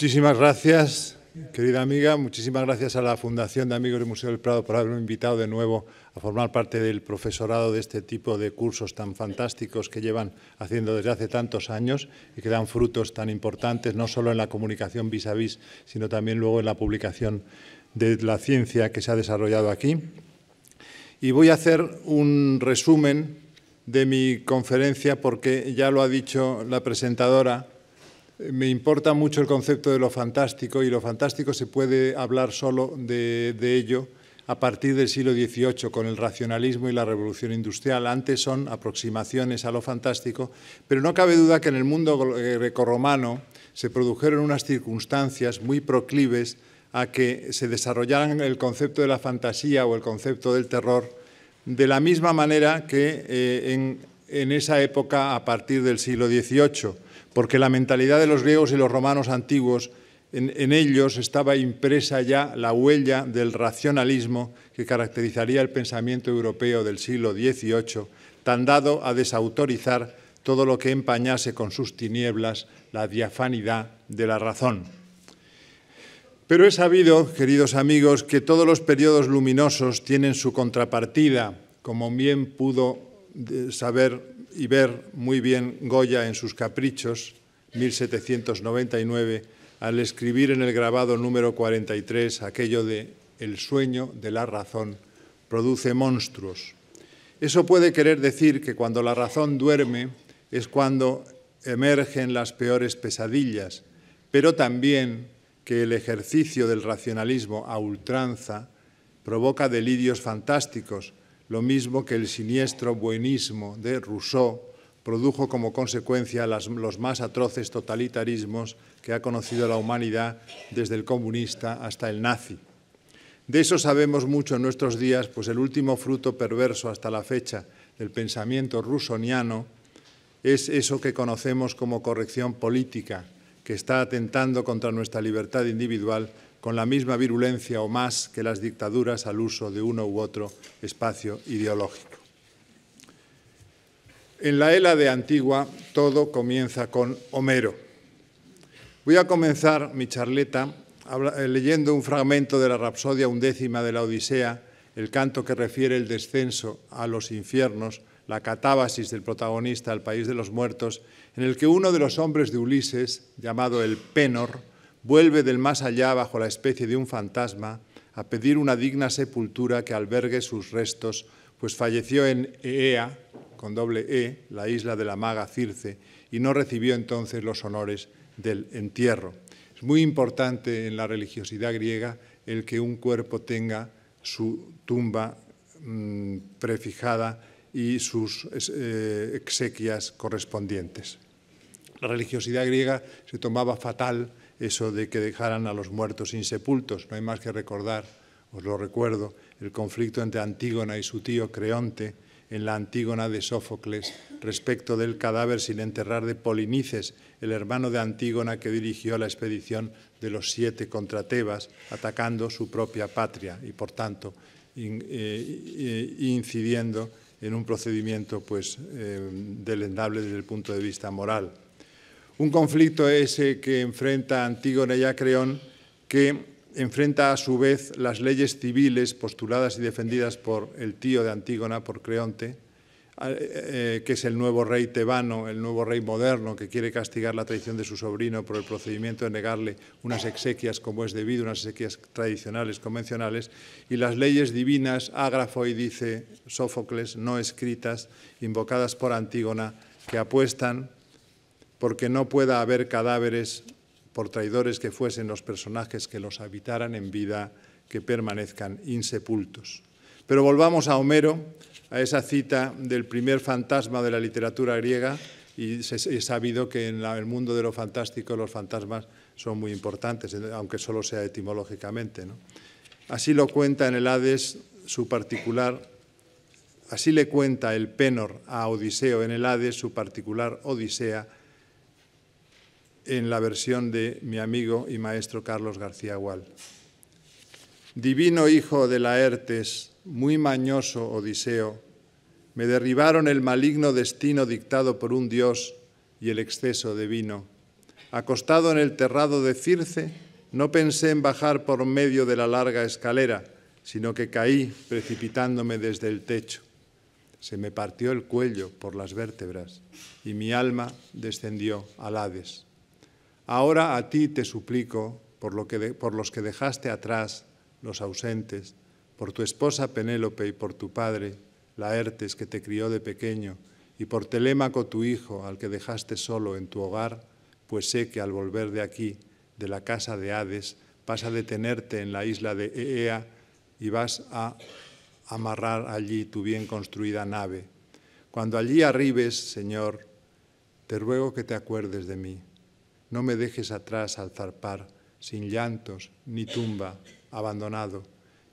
Muchísimas gracias, querida amiga. Muchísimas gracias a la Fundación de Amigos del Museo del Prado por haberme invitado de nuevo a formar parte del profesorado de este tipo de cursos tan fantásticos que llevan haciendo desde hace tantos años y que dan frutos tan importantes, no solo en la comunicación vis a vis, sino también luego en la publicación de la ciencia que se ha desarrollado aquí. Y voy a hacer un resumen de mi conferencia porque ya lo ha dicho la presentadora, me importa mucho el concepto de lo fantástico y lo fantástico se puede hablar solo de, ello a partir del siglo XVIII con el racionalismo y la revolución industrial. Antes son aproximaciones a lo fantástico, pero no cabe duda que en el mundo eh, grecorromano se produjeron unas circunstancias muy proclives a que se desarrollaran el concepto de la fantasía o el concepto del terror de la misma manera que eh, en, en esa época a partir del siglo XVIII porque la mentalidad de los griegos y los romanos antiguos, en, ellos estaba impresa ya la huella del racionalismo que caracterizaría el pensamiento europeo del siglo XVIII, tan dado a desautorizar todo lo que empañase con sus tinieblas la diafanidad de la razón. Pero he sabido, queridos amigos, que todos los periodos luminosos tienen su contrapartida, como bien pudo eh, saber y ver muy bien Goya en sus caprichos, 1799, al escribir en el grabado número 43 aquello de el sueño de la razón produce monstruos. Eso puede querer decir que cuando la razón duerme es cuando emergen las peores pesadillas, pero también que el ejercicio del racionalismo a ultranza provoca delirios fantásticos lo mismo que el siniestro buenismo de Rousseau produjo como consecuencia los más atroces totalitarismos que ha conocido la humanidad desde el comunista hasta el nazi. De eso sabemos mucho en nuestros días, pues el último fruto perverso hasta la fecha del pensamiento rusoniano es eso que conocemos como corrección política, que está atentando contra nuestra libertad individual con la misma virulencia o más que las dictaduras al uso de uno u otro espacio ideológico. En la Hela de Antigua todo comienza con Homero. Voy a comenzar mi charleta eh, leyendo un fragmento de la Rapsodia undécima de la Odisea, el canto que refiere el descenso a los infiernos, la catábasis del protagonista al país de los muertos, en el que uno de los hombres de Ulises, llamado el Pénor, vuelve del más allá bajo la especie de un fantasma a pedir una digna sepultura que albergue sus restos, pues falleció en Ea, con doble E, la isla de la maga Circe, y no recibió entonces los honores del entierro. Es muy importante en la religiosidad griega el que un cuerpo tenga su tumba mm, prefijada y sus eh, exequias correspondientes. La religiosidad griega se tomaba fatal eso de que dejaran a los muertos insepultos. No hay más que recordar, os lo recuerdo, el conflicto entre Antígona y su tío Creonte en la Antígona de Sófocles respecto del cadáver sin enterrar de Polinices, el hermano de Antígona que dirigió la expedición de los siete contra Tebas, atacando su propia patria y, por tanto, eh, eh, incidiendo en un procedimiento pues, eh, delendable desde el punto de vista moral. Un conflicto ese que enfrenta Antígona y Acreón, que enfrenta a su vez las leyes civiles postuladas y defendidas por el tío de Antígona, por Creonte, eh, eh, que es el nuevo rey tebano, el nuevo rey moderno, que quiere castigar la traición de su sobrino por el procedimiento de negarle unas exequias como es debido, unas exequias tradicionales, convencionales, y las leyes divinas, ágrafo y dice Sófocles, no escritas, invocadas por Antígona, que apuestan porque no pueda haber cadáveres por traidores que fuesen los personajes que los habitaran en vida, que permanezcan insepultos. Pero volvamos a Homero, a esa cita del primer fantasma de la literatura griega, y es sabido que en el mundo de lo fantástico los fantasmas son muy importantes, aunque solo sea etimológicamente. Así lo cuenta en el Hades su particular, así le cuenta el Penor a Odiseo en el Hades su particular Odisea, en la versión de mi amigo y maestro Carlos García Gual. Divino hijo de Laertes, muy mañoso Odiseo, me derribaron el maligno destino dictado por un dios y el exceso de vino. Acostado en el terrado de Circe, no pensé en bajar por medio de la larga escalera, sino que caí precipitándome desde el techo. Se me partió el cuello por las vértebras y mi alma descendió al Hades. Ahora a ti te suplico, por, por los que dejaste atrás, los ausentes, por tu esposa Penélope y por tu padre, Laertes, que te crió de pequeño, y por Telémaco tu hijo, al que dejaste solo en tu hogar, pues sé que al volver de aquí, de la casa de Hades, vas a detenerte en la isla de Eea y vas a amarrar allí tu bien construida nave. Cuando allí arribes, Señor, te ruego que te acuerdes de mí no me dejes atrás al zarpar, sin llantos ni tumba, abandonado,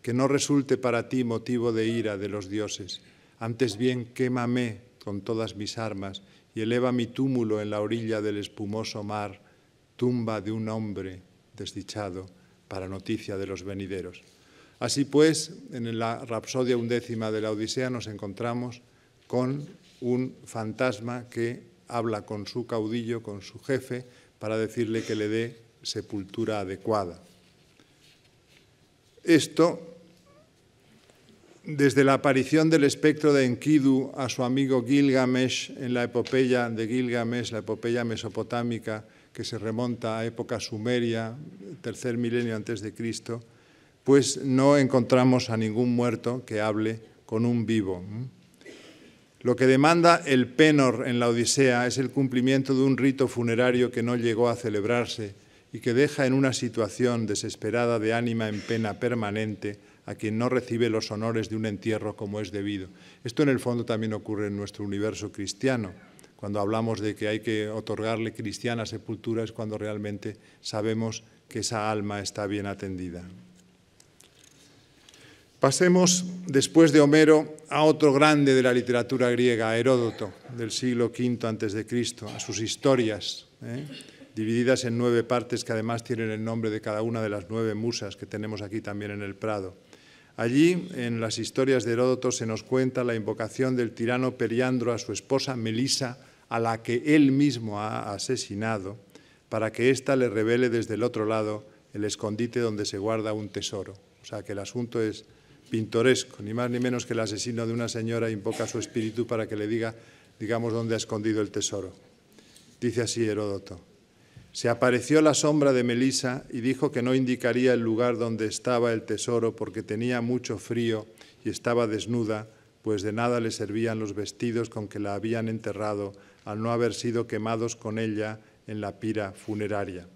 que no resulte para ti motivo de ira de los dioses. Antes bien, quémame con todas mis armas y eleva mi túmulo en la orilla del espumoso mar, tumba de un hombre desdichado, para noticia de los venideros. Así pues, en la Rapsodia undécima de la Odisea nos encontramos con un fantasma que habla con su caudillo, con su jefe, para decirle que le dé sepultura adecuada. Esto, desde la aparición del espectro de Enkidu a su amigo Gilgamesh en la epopeya de Gilgamesh, la epopeya mesopotámica, que se remonta a época sumeria, tercer milenio antes de Cristo, pues no encontramos a ningún muerto que hable con un vivo. Lo que demanda el penor en la Odisea es el cumplimiento de un rito funerario que no llegó a celebrarse y que deja en una situación desesperada de ánima en pena permanente a quien no recibe los honores de un entierro como es debido. Esto en el fondo también ocurre en nuestro universo cristiano. Cuando hablamos de que hay que otorgarle cristiana sepultura es cuando realmente sabemos que esa alma está bien atendida. Pasemos después de Homero a otro grande de la literatura griega, Heródoto, del siglo V a.C., a sus historias, ¿eh? divididas en nueve partes que además tienen el nombre de cada una de las nueve musas que tenemos aquí también en el Prado. Allí, en las historias de Heródoto, se nos cuenta la invocación del tirano Periandro a su esposa Melisa, a la que él mismo ha asesinado, para que ésta le revele desde el otro lado el escondite donde se guarda un tesoro. O sea, que el asunto es pintoresco, ni más ni menos que el asesino de una señora invoca su espíritu para que le diga, digamos, dónde ha escondido el tesoro. Dice así Heródoto. Se apareció la sombra de Melisa y dijo que no indicaría el lugar donde estaba el tesoro porque tenía mucho frío y estaba desnuda, pues de nada le servían los vestidos con que la habían enterrado al no haber sido quemados con ella en la pira funeraria.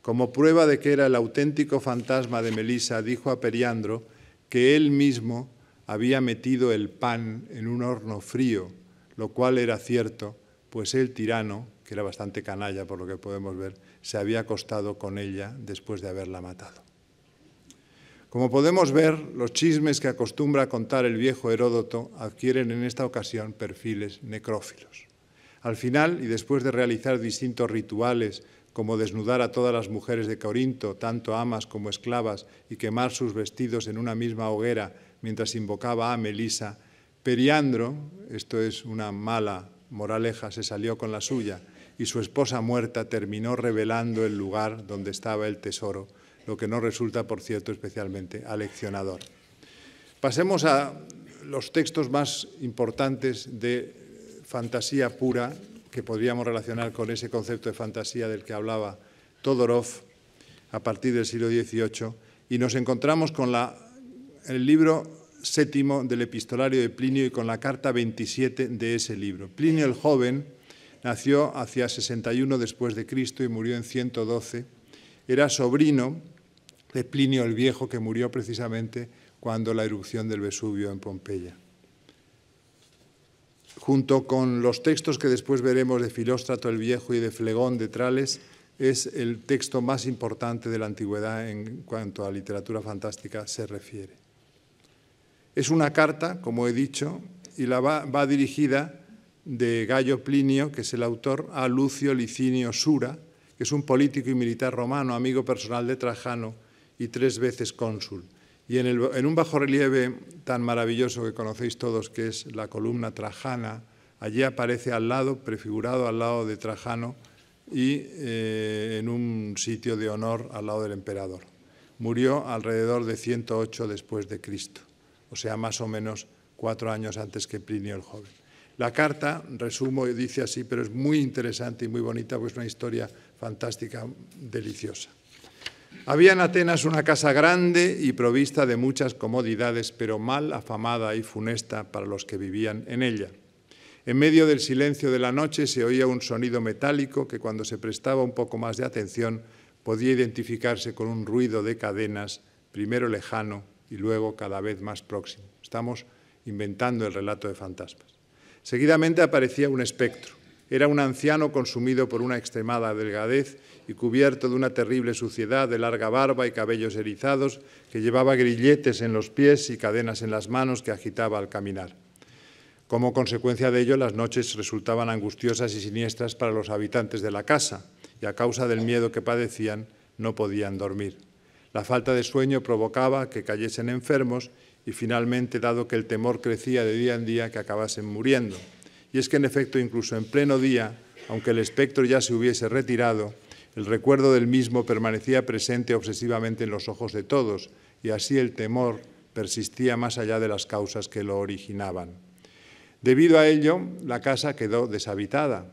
Como prueba de que era el auténtico fantasma de Melisa, dijo a Periandro que él mismo había metido el pan en un horno frío, lo cual era cierto, pues el tirano, que era bastante canalla por lo que podemos ver, se había acostado con ella después de haberla matado. Como podemos ver, los chismes que acostumbra a contar el viejo Heródoto adquieren en esta ocasión perfiles necrófilos. Al final, y después de realizar distintos rituales como desnudar a todas las mujeres de Corinto, tanto amas como esclavas, y quemar sus vestidos en una misma hoguera mientras invocaba a Melisa, Periandro, esto es una mala moraleja, se salió con la suya, y su esposa muerta terminó revelando el lugar donde estaba el tesoro, lo que no resulta, por cierto, especialmente aleccionador. Pasemos a los textos más importantes de fantasía pura que podríamos relacionar con ese concepto de fantasía del que hablaba Todorov a partir del siglo XVIII, y nos encontramos con el libro séptimo del epistolario de Plinio y con la carta 27 de ese libro. Plinio el joven nació hacia 61 después de Cristo y murió en 112. Era sobrino de Plinio el Viejo que murió precisamente cuando la erupción del Vesubio en Pompeya junto con los textos que después veremos de Filóstrato el Viejo y de Flegón de Trales, es el texto más importante de la antigüedad en cuanto a literatura fantástica se refiere. Es una carta, como he dicho, y la va, va dirigida de Gallo Plinio, que es el autor, a Lucio Licinio Sura, que es un político y militar romano, amigo personal de Trajano y tres veces cónsul. Y en, un bajo un bajorrelieve tan maravilloso que conocéis todos, que es la columna trajana, allí aparece al lado, prefigurado al lado de Trajano, y eh, en un sitio de honor al lado del emperador. Murió alrededor de 108 después de Cristo, o sea, más o menos cuatro años antes que Plinio el Joven. La carta, resumo, dice así, pero es muy interesante y muy bonita, pues una historia fantástica, deliciosa. Había en Atenas una casa grande y provista de muchas comodidades, pero mal afamada y funesta para los que vivían en ella. En medio del silencio de la noche se oía un sonido metálico que cuando se prestaba un poco más de atención podía identificarse con un ruido de cadenas, primero lejano y luego cada vez más próximo. Estamos inventando el relato de fantasmas. Seguidamente aparecía un espectro. Era un anciano consumido por una extremada delgadez y cubierto de una terrible suciedad de larga barba y cabellos erizados, que llevaba grilletes en los pies y cadenas en las manos que agitaba al caminar. Como consecuencia de ello, las noches resultaban angustiosas y siniestras para los habitantes de la casa, y a causa del miedo que padecían, no podían dormir. La falta de sueño provocaba que cayesen enfermos y finalmente, dado que el temor crecía de día en día, que acabasen muriendo. Y es que, en efecto, incluso en pleno día, aunque el espectro ya se hubiese retirado, el recuerdo del mismo permanecía presente obsesivamente en los ojos de todos, y así el temor persistía más allá de las causas que lo originaban. Debido a ello, la casa quedó deshabitada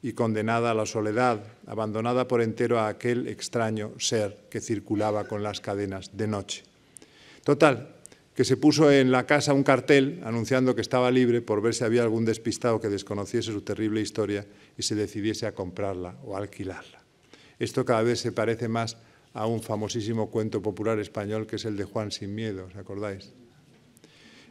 y condenada a la soledad, abandonada por entero a aquel extraño ser que circulaba con las cadenas de noche. Total, que se puso en la casa un cartel anunciando que estaba libre por ver si había algún despistado que desconociese su terrible historia y se decidiese a comprarla o alquilarla. Esto cada vez se parece más a un famosísimo cuento popular español que es el de Juan sin miedo, ¿os acordáis?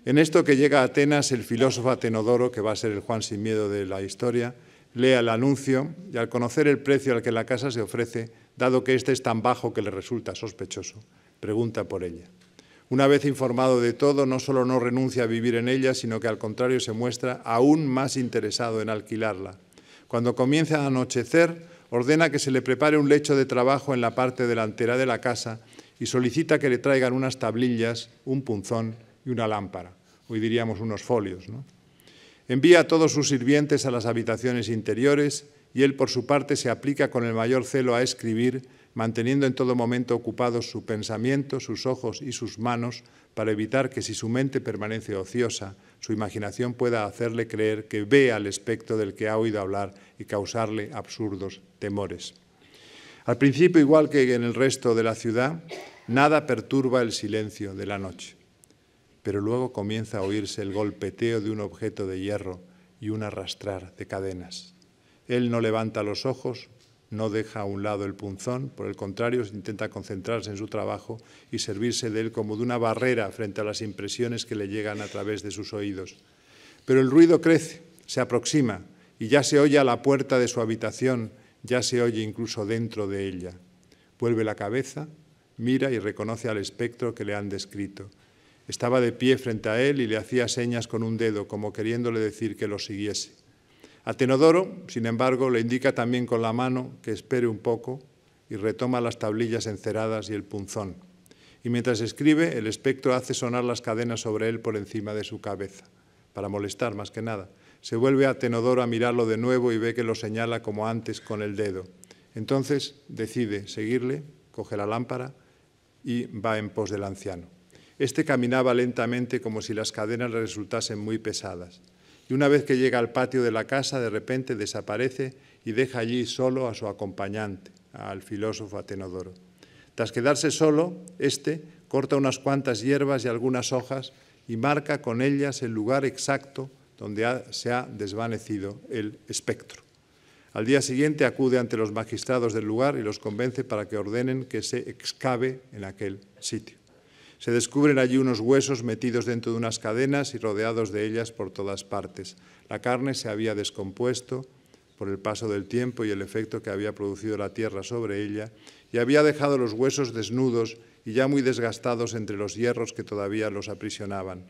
En esto que llega a Atenas, el filósofo Atenodoro, que va a ser el Juan sin miedo de la historia, lee el anuncio y al conocer el precio al que la casa se ofrece, dado que éste es tan bajo que le resulta sospechoso, pregunta por ella. Una vez informado de todo, no solo no renuncia a vivir en ella, sino que al contrario se muestra aún más interesado en alquilarla. Cuando comienza a anochecer, ordena que se le prepare un lecho de trabajo en la parte delantera de la casa y solicita que le traigan unas tablillas, un punzón y una lámpara. Hoy diríamos unos folios. ¿no? Envía a todos sus sirvientes a las habitaciones interiores y él por su parte se aplica con el mayor celo a escribir manteniendo en todo momento ocupados su pensamiento, sus ojos y sus manos, para evitar que si su mente permanece ociosa, su imaginación pueda hacerle creer que ve al espectro del que ha oído hablar y causarle absurdos temores. Al principio, igual que en el resto de la ciudad, nada perturba el silencio de la noche, pero luego comienza a oírse el golpeteo de un objeto de hierro y un arrastrar de cadenas. Él no levanta los ojos, no deja a un lado el punzón, por el contrario, intenta concentrarse en su trabajo y servirse de él como de una barrera frente a las impresiones que le llegan a través de sus oídos. Pero el ruido crece, se aproxima y ya se oye a la puerta de su habitación, ya se oye incluso dentro de ella. Vuelve la cabeza, mira y reconoce al espectro que le han descrito. Estaba de pie frente a él y le hacía señas con un dedo, como queriéndole decir que lo siguiese. Atenodoro, sin embargo, le indica también con la mano que espere un poco y retoma las tablillas enceradas y el punzón. Y mientras escribe, el espectro hace sonar las cadenas sobre él por encima de su cabeza, para molestar más que nada. Se vuelve a Atenodoro a mirarlo de nuevo y ve que lo señala como antes con el dedo. Entonces decide seguirle, coge la lámpara y va en pos del anciano. Este caminaba lentamente como si las cadenas le resultasen muy pesadas y una vez que llega al patio de la casa, de repente desaparece y deja allí solo a su acompañante, al filósofo Atenodoro. Tras quedarse solo, éste corta unas cuantas hierbas y algunas hojas y marca con ellas el lugar exacto donde se ha desvanecido el espectro. Al día siguiente acude ante los magistrados del lugar y los convence para que ordenen que se excave en aquel sitio. Se descubren allí unos huesos metidos dentro de unas cadenas y rodeados de ellas por todas partes. La carne se había descompuesto por el paso del tiempo y el efecto que había producido la tierra sobre ella, y había dejado los huesos desnudos y ya muy desgastados entre los hierros que todavía los aprisionaban.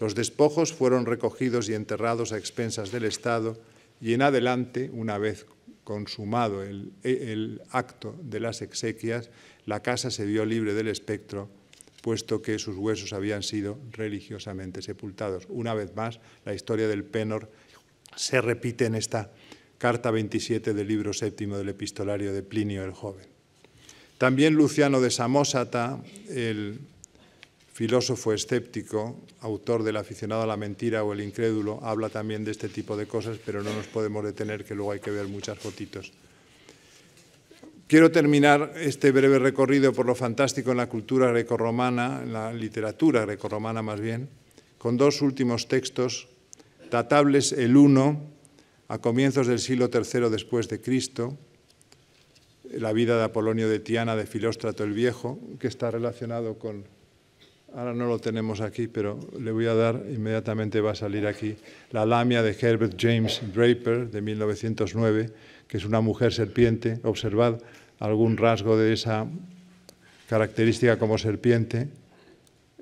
Los despojos fueron recogidos y enterrados a expensas del Estado, y en adelante, una vez consumado el, el acto de las exequias, la casa se vio libre del espectro puesto que sus huesos habían sido religiosamente sepultados. Una vez más, la historia del Penor se repite en esta carta 27 del libro séptimo del epistolario de Plinio el Joven. También Luciano de Samosata, el filósofo escéptico, autor del aficionado a la mentira o el incrédulo, habla también de este tipo de cosas, pero no nos podemos detener, que luego hay que ver muchas fotitos Quiero terminar este breve recorrido por lo fantástico en la cultura grecorromana, en la literatura grecorromana más bien, con dos últimos textos, datables el uno a comienzos del siglo III después de Cristo, la vida de Apolonio de Tiana de Filóstrato el Viejo, que está relacionado con, ahora no lo tenemos aquí, pero le voy a dar, inmediatamente va a salir aquí, La Lamia de Herbert James Draper de 1909, que es una mujer serpiente, observad, algún rasgo de esa característica como serpiente.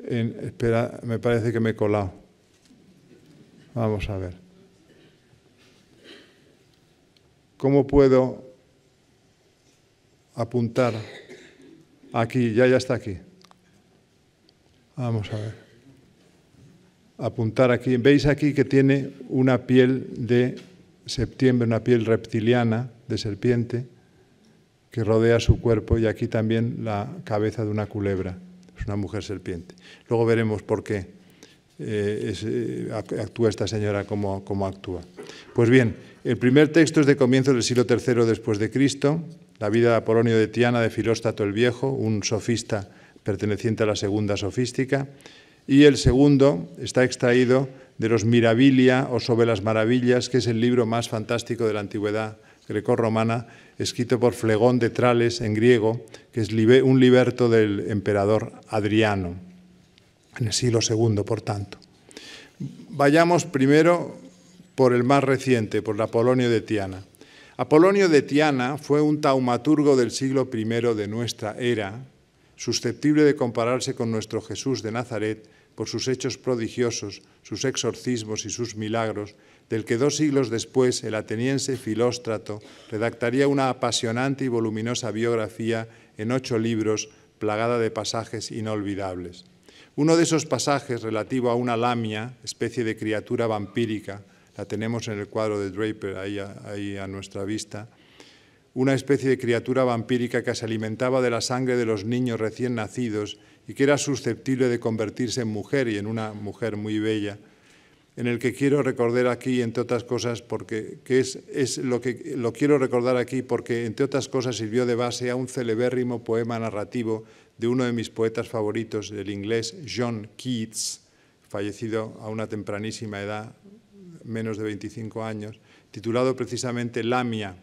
espera, me parece que me he colado. Vamos a ver. ¿Cómo puedo apuntar aquí? Ya, ya está aquí. Vamos a ver. Apuntar aquí. Veis aquí que tiene una piel de septiembre, una piel reptiliana de serpiente que rodea su cuerpo y aquí también la cabeza de una culebra. Es una mujer serpiente. Luego veremos por qué eh, eh, actúa esta señora como, actúa. Pues bien, el primer texto es de comienzo del siglo III después de Cristo, la vida de Apolonio de Tiana de Filóstato el Viejo, un sofista perteneciente a la segunda sofística, y el segundo está extraído de los Mirabilia o Sobre las Maravillas, que es el libro más fantástico de la antigüedad grecorromana escrito por Flegón de Trales en griego, que es un liberto del emperador Adriano, en el siglo II, por tanto. Vayamos primero por el más reciente, por Apolonio de Tiana. Apolonio de Tiana fue un taumaturgo del siglo I de nuestra era, susceptible de compararse con nuestro Jesús de Nazaret por sus hechos prodigiosos, sus exorcismos y sus milagros, del que dos siglos después el ateniense Filóstrato redactaría una apasionante y voluminosa biografía en ocho libros plagada de pasajes inolvidables. Uno de esos pasajes relativo a una lamia, especie de criatura vampírica, la tenemos en el cuadro de Draper ahí ahí a nuestra vista, una especie de criatura vampírica que se alimentaba de la sangre de los niños recién nacidos y que era susceptible de convertirse en mujer y en una mujer muy bella, en el que quiero recordar aquí, entre otras cosas, porque es, lo que lo quiero recordar aquí porque, entre otras cosas, sirvió de base a un celebérrimo poema narrativo de uno de mis poetas favoritos, del inglés John Keats, fallecido a una tempranísima edad, menos de 25 años, titulado precisamente Lamia,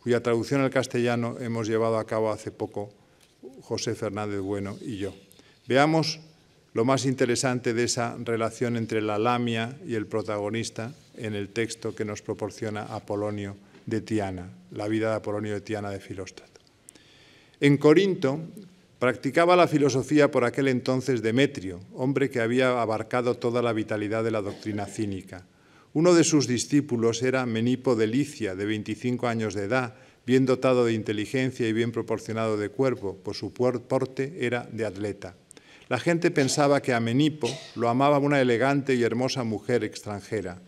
cuya traducción al castellano hemos llevado a cabo hace poco José Fernández Bueno y yo. Veamos lo más interesante de esa relación entre la lamia y el protagonista en el texto que nos proporciona Apolonio de Tiana, la vida de Apolonio de Tiana de Filóstrato. En Corinto practicaba la filosofía por aquel entonces Demetrio, hombre que había abarcado toda la vitalidad de la doctrina cínica. Uno de sus discípulos era Menipo de Licia, de 25 años de edad, bien dotado de inteligencia y bien proporcionado de cuerpo, por su porte era de atleta. La gente pensaba que a Menipo lo amaba una elegante y hermosa mujer extranjera.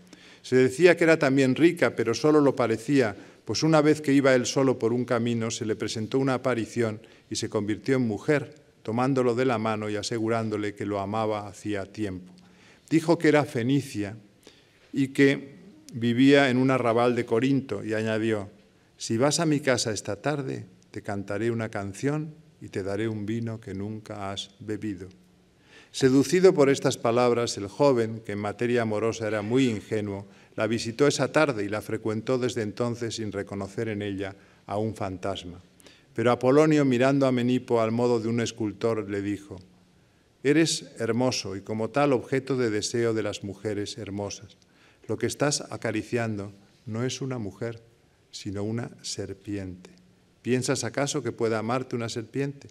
Se decía que era también rica, pero solo lo parecía, pues una vez que iba él solo por un camino se le presentó una aparición y se convirtió en mujer, tomándolo de la mano y asegurándole que lo amaba hacía tiempo. Dijo que era fenicia y que vivía en un arrabal de Corinto y añadió, si vas a mi casa esta tarde, te cantaré una canción y te daré un vino que nunca has bebido. Seducido por estas palabras, el joven, que en materia amorosa era muy ingenuo, la visitó esa tarde y la frecuentó desde entonces sin reconocer en ella a un fantasma. Pero Apolonio, mirando a Menipo al modo de un escultor, le dijo, Eres hermoso y como tal objeto de deseo de las mujeres hermosas. Lo que estás acariciando no es una mujer, sino una serpiente. ¿Piensas acaso que pueda amarte una serpiente?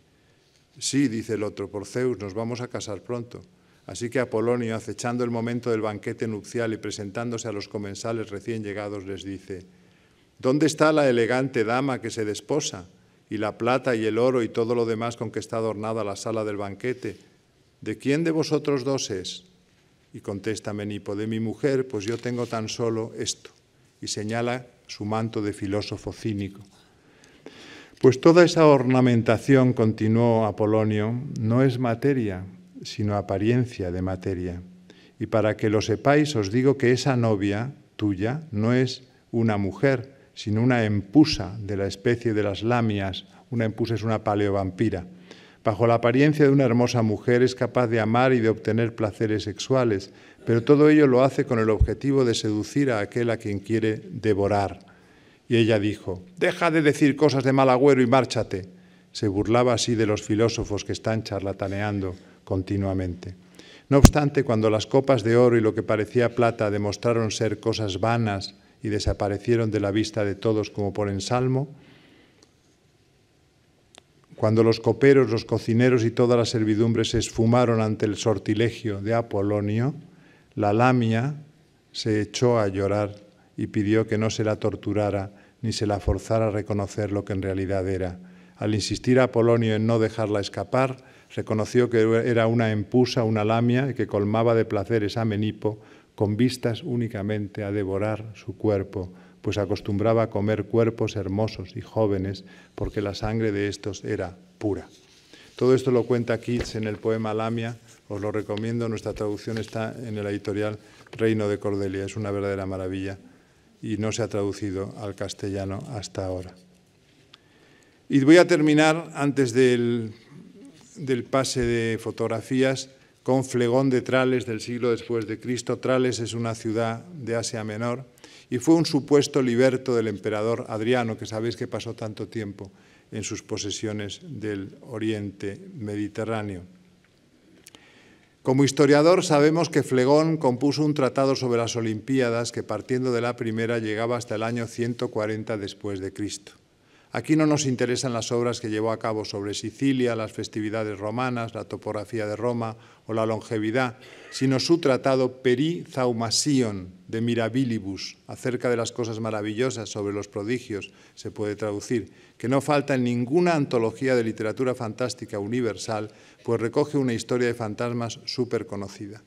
Sí, dice el otro, por Zeus, nos vamos a casar pronto. Así que Apolonio, acechando el momento del banquete nupcial y presentándose a los comensales recién llegados, les dice, ¿Dónde está la elegante dama que se desposa? Y la plata y el oro y todo lo demás con que está adornada la sala del banquete. ¿De quién de vosotros dos es? Y contesta Menipo, de mi mujer, pues yo tengo tan solo esto. Y señala su manto de filósofo cínico. Pues toda esa ornamentación, continuó Apolonio, no es materia, sino apariencia de materia. Y para que lo sepáis, os digo que esa novia tuya no es una mujer, sino una empusa de la especie de las lamias. Una empusa es una paleovampira. Bajo la apariencia de una hermosa mujer es capaz de amar y de obtener placeres sexuales, pero todo ello lo hace con el objetivo de seducir a aquel a quien quiere devorar. Y ella dijo, Deja de decir cosas de mal agüero y márchate. Se burlaba así de los filósofos que están charlataneando continuamente. No obstante, cuando las copas de oro y lo que parecía plata demostraron ser cosas vanas y desaparecieron de la vista de todos como por ensalmo, cuando los coperos, los cocineros y toda la servidumbre se esfumaron ante el sortilegio de Apolonio, la lamia se echó a llorar y pidió que no se la torturara ni se la forzara a reconocer lo que en realidad era. Al insistir a Polonio en no dejarla escapar, reconoció que era una empusa, una lamia, que colmaba de placeres a Menipo con vistas únicamente a devorar su cuerpo, pues acostumbraba a comer cuerpos hermosos y jóvenes, porque la sangre de estos era pura. Todo esto lo cuenta Keats en el poema Lamia, os lo recomiendo, nuestra traducción está en el editorial Reino de Cordelia, es una verdadera maravilla y no se ha traducido al castellano hasta ahora. Y voy a terminar antes del, pase de fotografías con Flegón de Trales del siglo después de Cristo. Trales es una ciudad de Asia Menor y fue un supuesto liberto del emperador Adriano, que sabéis que pasó tanto tiempo en sus posesiones del oriente mediterráneo. Como historiador sabemos que Flegón compuso un tratado sobre las Olimpiadas que partiendo de la primera llegaba hasta el año 140 después de Cristo. Aquí no nos interesan las obras que llevó a cabo sobre Sicilia, las festividades romanas, la topografía de Roma o la longevidad, sino su tratado Peri Zaumasion de Mirabilibus, acerca de las cosas maravillosas, sobre los prodigios, se puede traducir, que no falta en ninguna antología de literatura fantástica universal, pues recoge una historia de fantasmas súper conocida.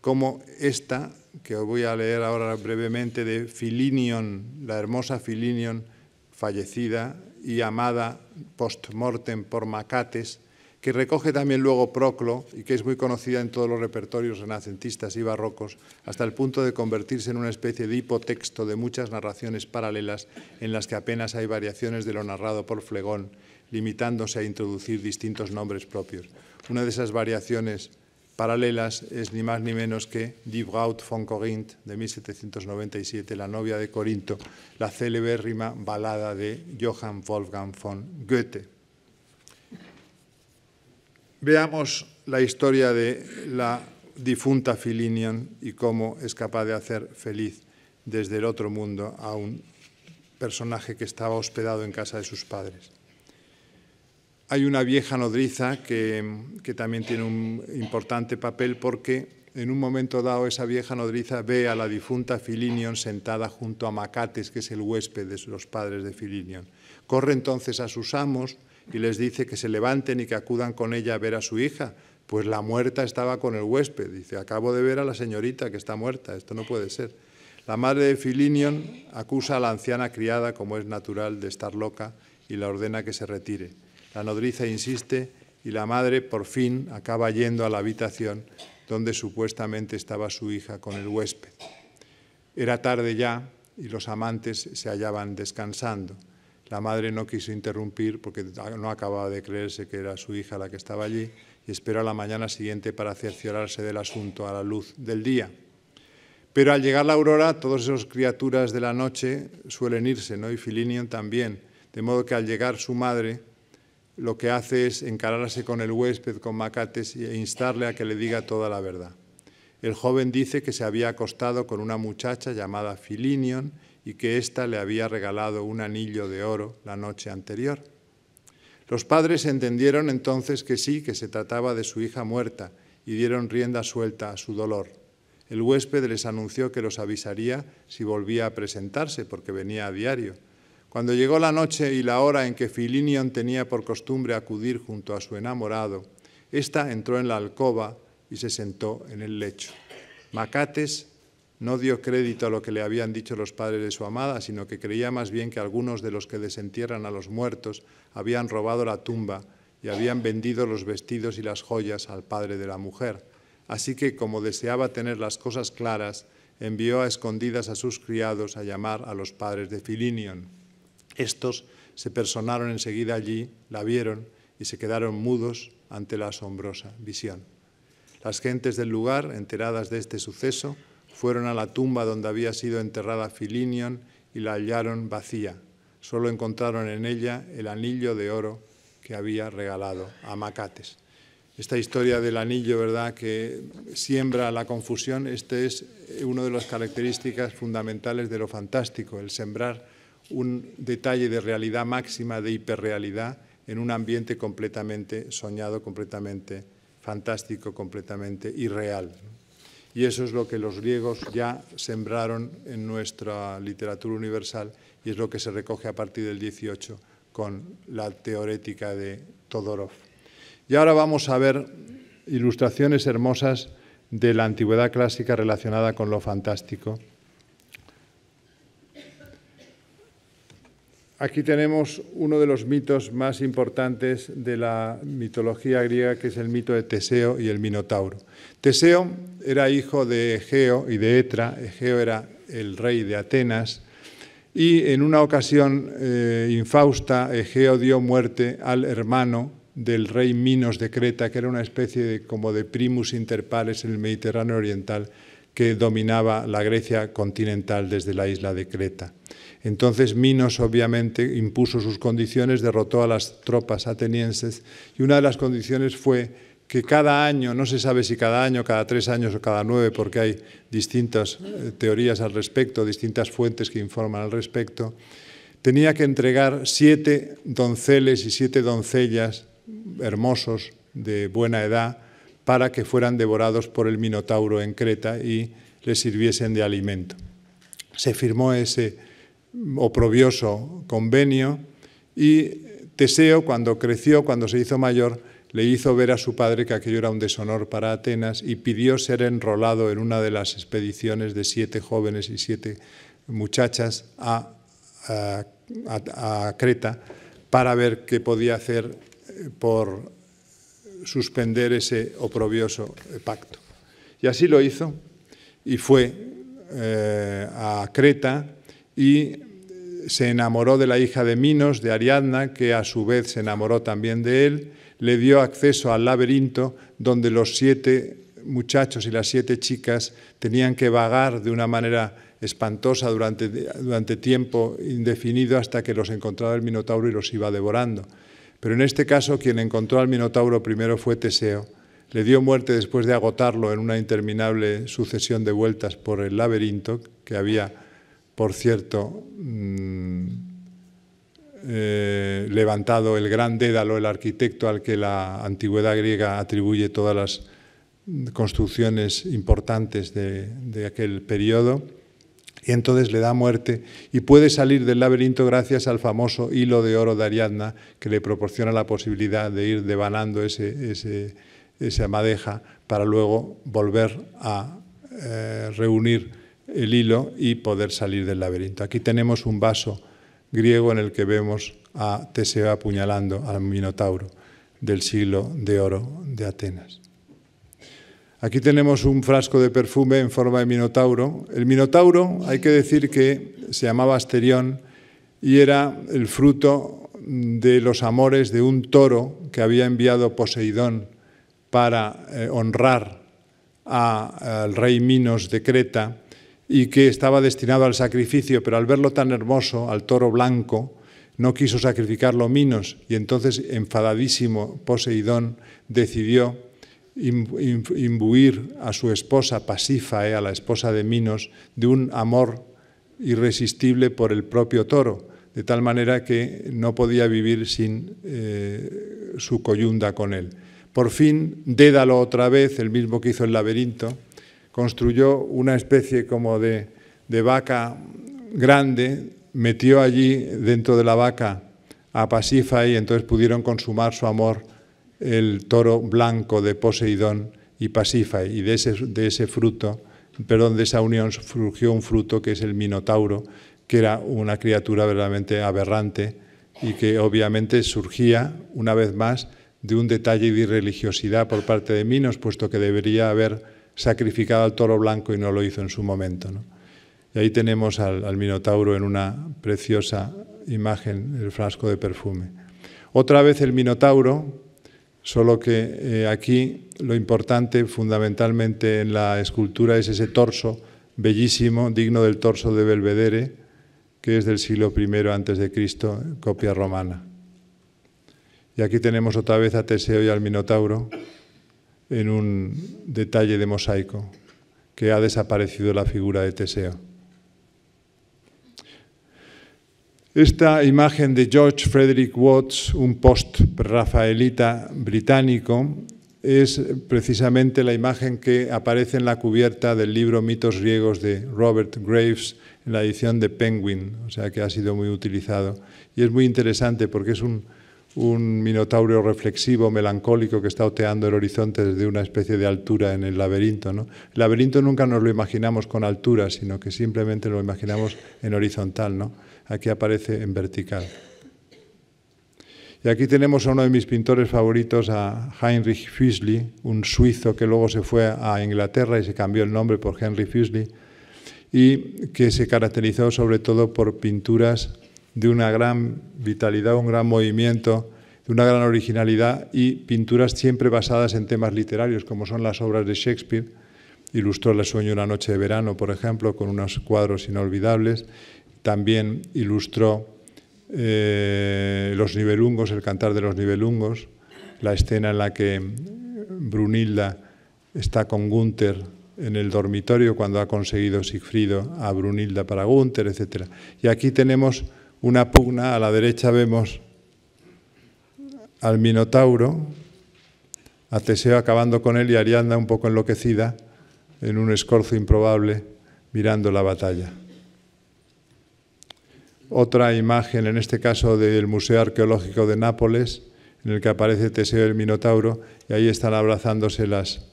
Como esta, que voy a leer ahora brevemente, de Filinion, la hermosa Filinion, fallecida y amada post-mortem por Macates, que recoge también luego Proclo y que es muy conocida en todos los repertorios renacentistas y barrocos, hasta el punto de convertirse en una especie de hipotexto de muchas narraciones paralelas en las que apenas hay variaciones de lo narrado por Flegón, limitándose a introducir distintos nombres propios. Una de esas variaciones paralelas es ni más ni menos que Die Braut von Corinth de 1797, la novia de Corinto, la rima balada de Johann Wolfgang von Goethe. Veamos la historia de la difunta Filinian y cómo es capaz de hacer feliz desde el otro mundo a un personaje que estaba hospedado en casa de sus padres. Hay una vieja nodriza que, también tiene un importante papel porque en un momento dado esa vieja nodriza ve a la difunta Filinion sentada junto a Macates, que es el huésped de los padres de Filinion. Corre entonces a sus amos y les dice que se levanten y que acudan con ella a ver a su hija, pues la muerta estaba con el huésped. Dice, acabo de ver a la señorita que está muerta, esto no puede ser. La madre de Filinion acusa a la anciana criada, como es natural, de estar loca y la ordena que se retire. La nodriza insiste y la madre por fin acaba yendo a la habitación donde supuestamente estaba su hija con el huésped. Era tarde ya y los amantes se hallaban descansando. La madre no quiso interrumpir porque no acababa de creerse que era su hija la que estaba allí y esperó a la mañana siguiente para cerciorarse del asunto a la luz del día. Pero al llegar la aurora, todas esas criaturas de la noche suelen irse, ¿no? Y Filinion también. De modo que al llegar su madre, lo que hace es encararse con el huésped, con Macates, e instarle a que le diga toda la verdad. El joven dice que se había acostado con una muchacha llamada Filinion y que ésta le había regalado un anillo de oro la noche anterior. Los padres entendieron entonces que sí, que se trataba de su hija muerta, y dieron rienda suelta a su dolor. El huésped les anunció que los avisaría si volvía a presentarse, porque venía a diario cuando llegó la noche y la hora en que Filinion tenía por costumbre acudir junto a su enamorado, ésta entró en la alcoba y se sentó en el lecho. Macates no dio crédito a lo que le habían dicho los padres de su amada, sino que creía más bien que algunos de los que desentierran a los muertos habían robado la tumba y habían vendido los vestidos y las joyas al padre de la mujer. Así que, como deseaba tener las cosas claras, envió a escondidas a sus criados a llamar a los padres de Filinion. Estos se personaron enseguida allí, la vieron y se quedaron mudos ante la asombrosa visión. Las gentes del lugar, enteradas de este suceso, fueron a la tumba donde había sido enterrada Filinion y la hallaron vacía. Solo encontraron en ella el anillo de oro que había regalado a Macates. Esta historia del anillo, ¿verdad?, que siembra la confusión, Este es una de las características fundamentales de lo fantástico, el sembrar un detalle de realidad máxima, de hiperrealidad, en un ambiente completamente soñado, completamente fantástico, completamente irreal. Y eso es lo que los griegos ya sembraron en nuestra literatura universal y es lo que se recoge a partir del 18 con la teorética de Todorov. Y ahora vamos a ver ilustraciones hermosas de la antigüedad clásica relacionada con lo fantástico Aquí tenemos uno de los mitos más importantes de la mitología griega, que es el mito de Teseo y el Minotauro. Teseo era hijo de Egeo y de Etra. Egeo era el rey de Atenas. Y en una ocasión eh, infausta, Egeo dio muerte al hermano del rey Minos de Creta, que era una especie de, como de primus inter pares en el Mediterráneo oriental que dominaba la Grecia continental desde la isla de Creta. Entonces Minos obviamente impuso sus condiciones, derrotó a las tropas atenienses y una de las condiciones fue que cada año, no se sabe si cada año, cada tres años o cada nueve, porque hay distintas eh, teorías al respecto, distintas fuentes que informan al respecto, tenía que entregar siete donceles y siete doncellas hermosos de buena edad para que fueran devorados por el Minotauro en Creta y les sirviesen de alimento. Se firmó ese oprobioso convenio y Teseo, cuando creció, cuando se hizo mayor, le hizo ver a su padre que aquello era un deshonor para Atenas y pidió ser enrolado en una de las expediciones de siete jóvenes y siete muchachas a, Creta para ver qué podía hacer eh, por suspender ese oprobioso eh, pacto. Y así lo hizo y fue eh, a Creta y eh, se enamoró de la hija de Minos, de Ariadna, que a su vez se enamoró también de él, le dio acceso al laberinto donde los siete muchachos y las siete chicas tenían que vagar de una manera espantosa durante, tiempo indefinido hasta que los encontraba el Minotauro y los iba devorando. Pero en este caso quien encontró al Minotauro primero fue Teseo, le dio muerte después de agotarlo en una interminable sucesión de vueltas por el laberinto que había por cierto, mm, eh, levantado el gran Dédalo, el arquitecto al que la antigüedad griega atribuye todas las construcciones importantes de, aquel periodo, y entonces le da muerte y puede salir del laberinto gracias al famoso hilo de oro de Ariadna que le proporciona la posibilidad de ir devanando esa madeja para luego volver a eh, reunir el hilo y poder salir del laberinto. Aquí tenemos un vaso griego en el que vemos a Teseo apuñalando al Minotauro del siglo de oro de Atenas. Aquí tenemos un frasco de perfume en forma de minotauro. El minotauro hay que decir que se llamaba Asterión y era el fruto de los amores de un toro que había enviado Poseidón para eh, honrar al rey Minos de Creta y que estaba destinado al sacrificio, pero al verlo tan hermoso, al toro blanco, no quiso sacrificarlo Minos y entonces enfadadísimo Poseidón decidió imbuir a su esposa Pasífae, eh, a la esposa de Minos, de un amor irresistible por el propio toro, de tal manera que no podía vivir sin eh, su coyunda con él. Por fin, Dédalo otra vez, el mismo que hizo el laberinto, construyó una especie como de, vaca grande, metió allí dentro de la vaca a Pasífae y entonces pudieron consumar su amor el toro blanco de Poseidón y Pasífae y de ese, de ese fruto, perdón, de esa unión surgió un fruto que es el Minotauro, que era una criatura verdaderamente aberrante y que obviamente surgía una vez más de un detalle de irreligiosidad por parte de Minos, puesto que debería haber sacrificado al toro blanco y no lo hizo en su momento. Y ahí tenemos al, Minotauro en una preciosa imagen, el frasco de perfume. Otra vez el Minotauro, solo que eh, aquí lo importante fundamentalmente en la escultura es ese torso bellísimo, digno del torso de Belvedere, que es del siglo I a.C., copia romana. Y aquí tenemos otra vez a Teseo y al Minotauro, en un detalle de mosaico, que ha desaparecido la figura de Teseo. Esta imagen de George Frederick Watts, un post-rafaelita británico, es precisamente la imagen que aparece en la cubierta del libro Mitos griegos de Robert Graves en la edición de Penguin, o sea que ha sido muy utilizado. Y es muy interesante porque es un, un minotauro reflexivo, melancólico, que está oteando el horizonte desde una especie de altura en el laberinto. El laberinto nunca nos lo imaginamos con altura, sino que simplemente lo imaginamos en horizontal. ¿no? Aquí aparece en vertical. Y aquí tenemos a uno de mis pintores favoritos, a Heinrich Füssli, un suizo que luego se fue a Inglaterra y se cambió el nombre por Henry Füssli, y que se caracterizó sobre todo por pinturas de una gran vitalidad, un gran movimiento, de una gran originalidad y pinturas siempre basadas en temas literarios, como son las obras de Shakespeare. Ilustró El sueño una noche de verano, por ejemplo, con unos cuadros inolvidables. También ilustró eh, Los Nivelungos, el cantar de los Nivelungos, la escena en la que Brunilda está con Gunther en el dormitorio cuando ha conseguido Sigfrido a Brunilda para Gunther, etc. Y aquí tenemos una pugna, a la derecha vemos al Minotauro, a Teseo acabando con él y Ariadna un poco enloquecida, en un escorzo improbable, mirando la batalla. Otra imagen, en este caso del Museo Arqueológico de Nápoles, en el que aparece Teseo el Minotauro, y ahí están abrazándose las,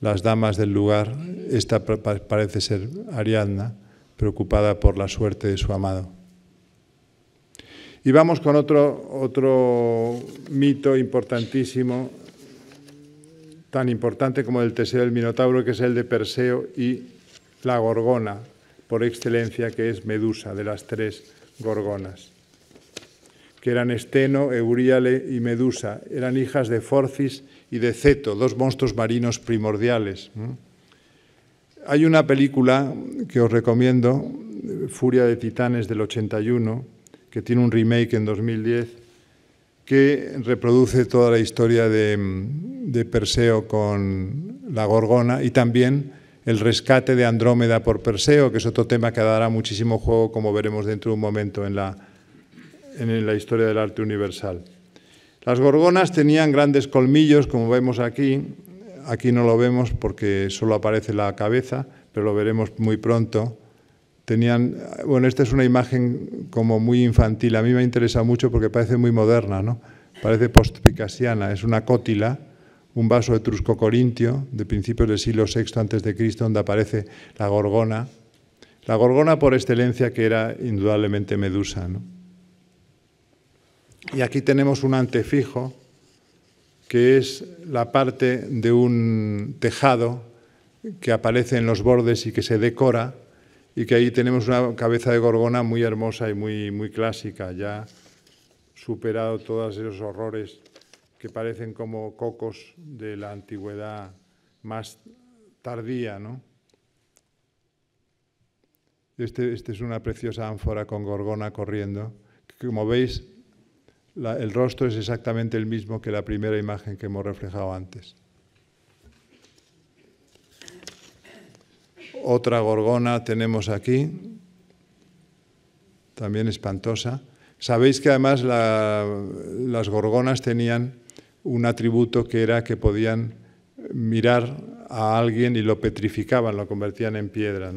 las damas del lugar. Esta parece ser Ariadna, preocupada por la suerte de su amado. Y vamos con otro, otro mito importantísimo, tan importante como el Teseo del Minotauro, que es el de Perseo y la Gorgona, por excelencia, que es Medusa, de las tres Gorgonas, que eran Esteno, Euríale y Medusa. Eran hijas de Forcis y de Ceto, dos monstruos marinos primordiales. Hay una película que os recomiendo, Furia de Titanes del 81, que tiene un remake en 2010 que reproduce toda la historia de, Perseo con la Gorgona y también el rescate de Andrómeda por Perseo, que es otro tema que dará muchísimo juego, como veremos dentro de un momento en la, en la historia del arte universal. Las gorgonas tenían grandes colmillos, como vemos aquí. Aquí no lo vemos porque solo aparece la cabeza, pero lo veremos muy pronto tenían, bueno, esta es una imagen como muy infantil, a mí me interesa mucho porque parece muy moderna, ¿no? Parece picasiana es una cótila, un vaso etrusco-corintio de principios del siglo VI cristo donde aparece la gorgona, la gorgona por excelencia que era indudablemente Medusa, Y aquí tenemos un antefijo, que es la parte de un tejado que aparece en los bordes y que se decora y que ahí tenemos una cabeza de gorgona muy hermosa y muy, muy clásica, ya superado todos esos horrores que parecen como cocos de la antigüedad más tardía, ¿no? Este, este es una preciosa ánfora con gorgona corriendo. Como veis, el rostro es exactamente el mismo que la primera imagen que hemos reflejado antes. Otra gorgona tenemos aquí, también espantosa. Sabéis que además las gorgonas tenían un atributo que era que podían mirar a alguien y lo petrificaban, lo convertían en piedra.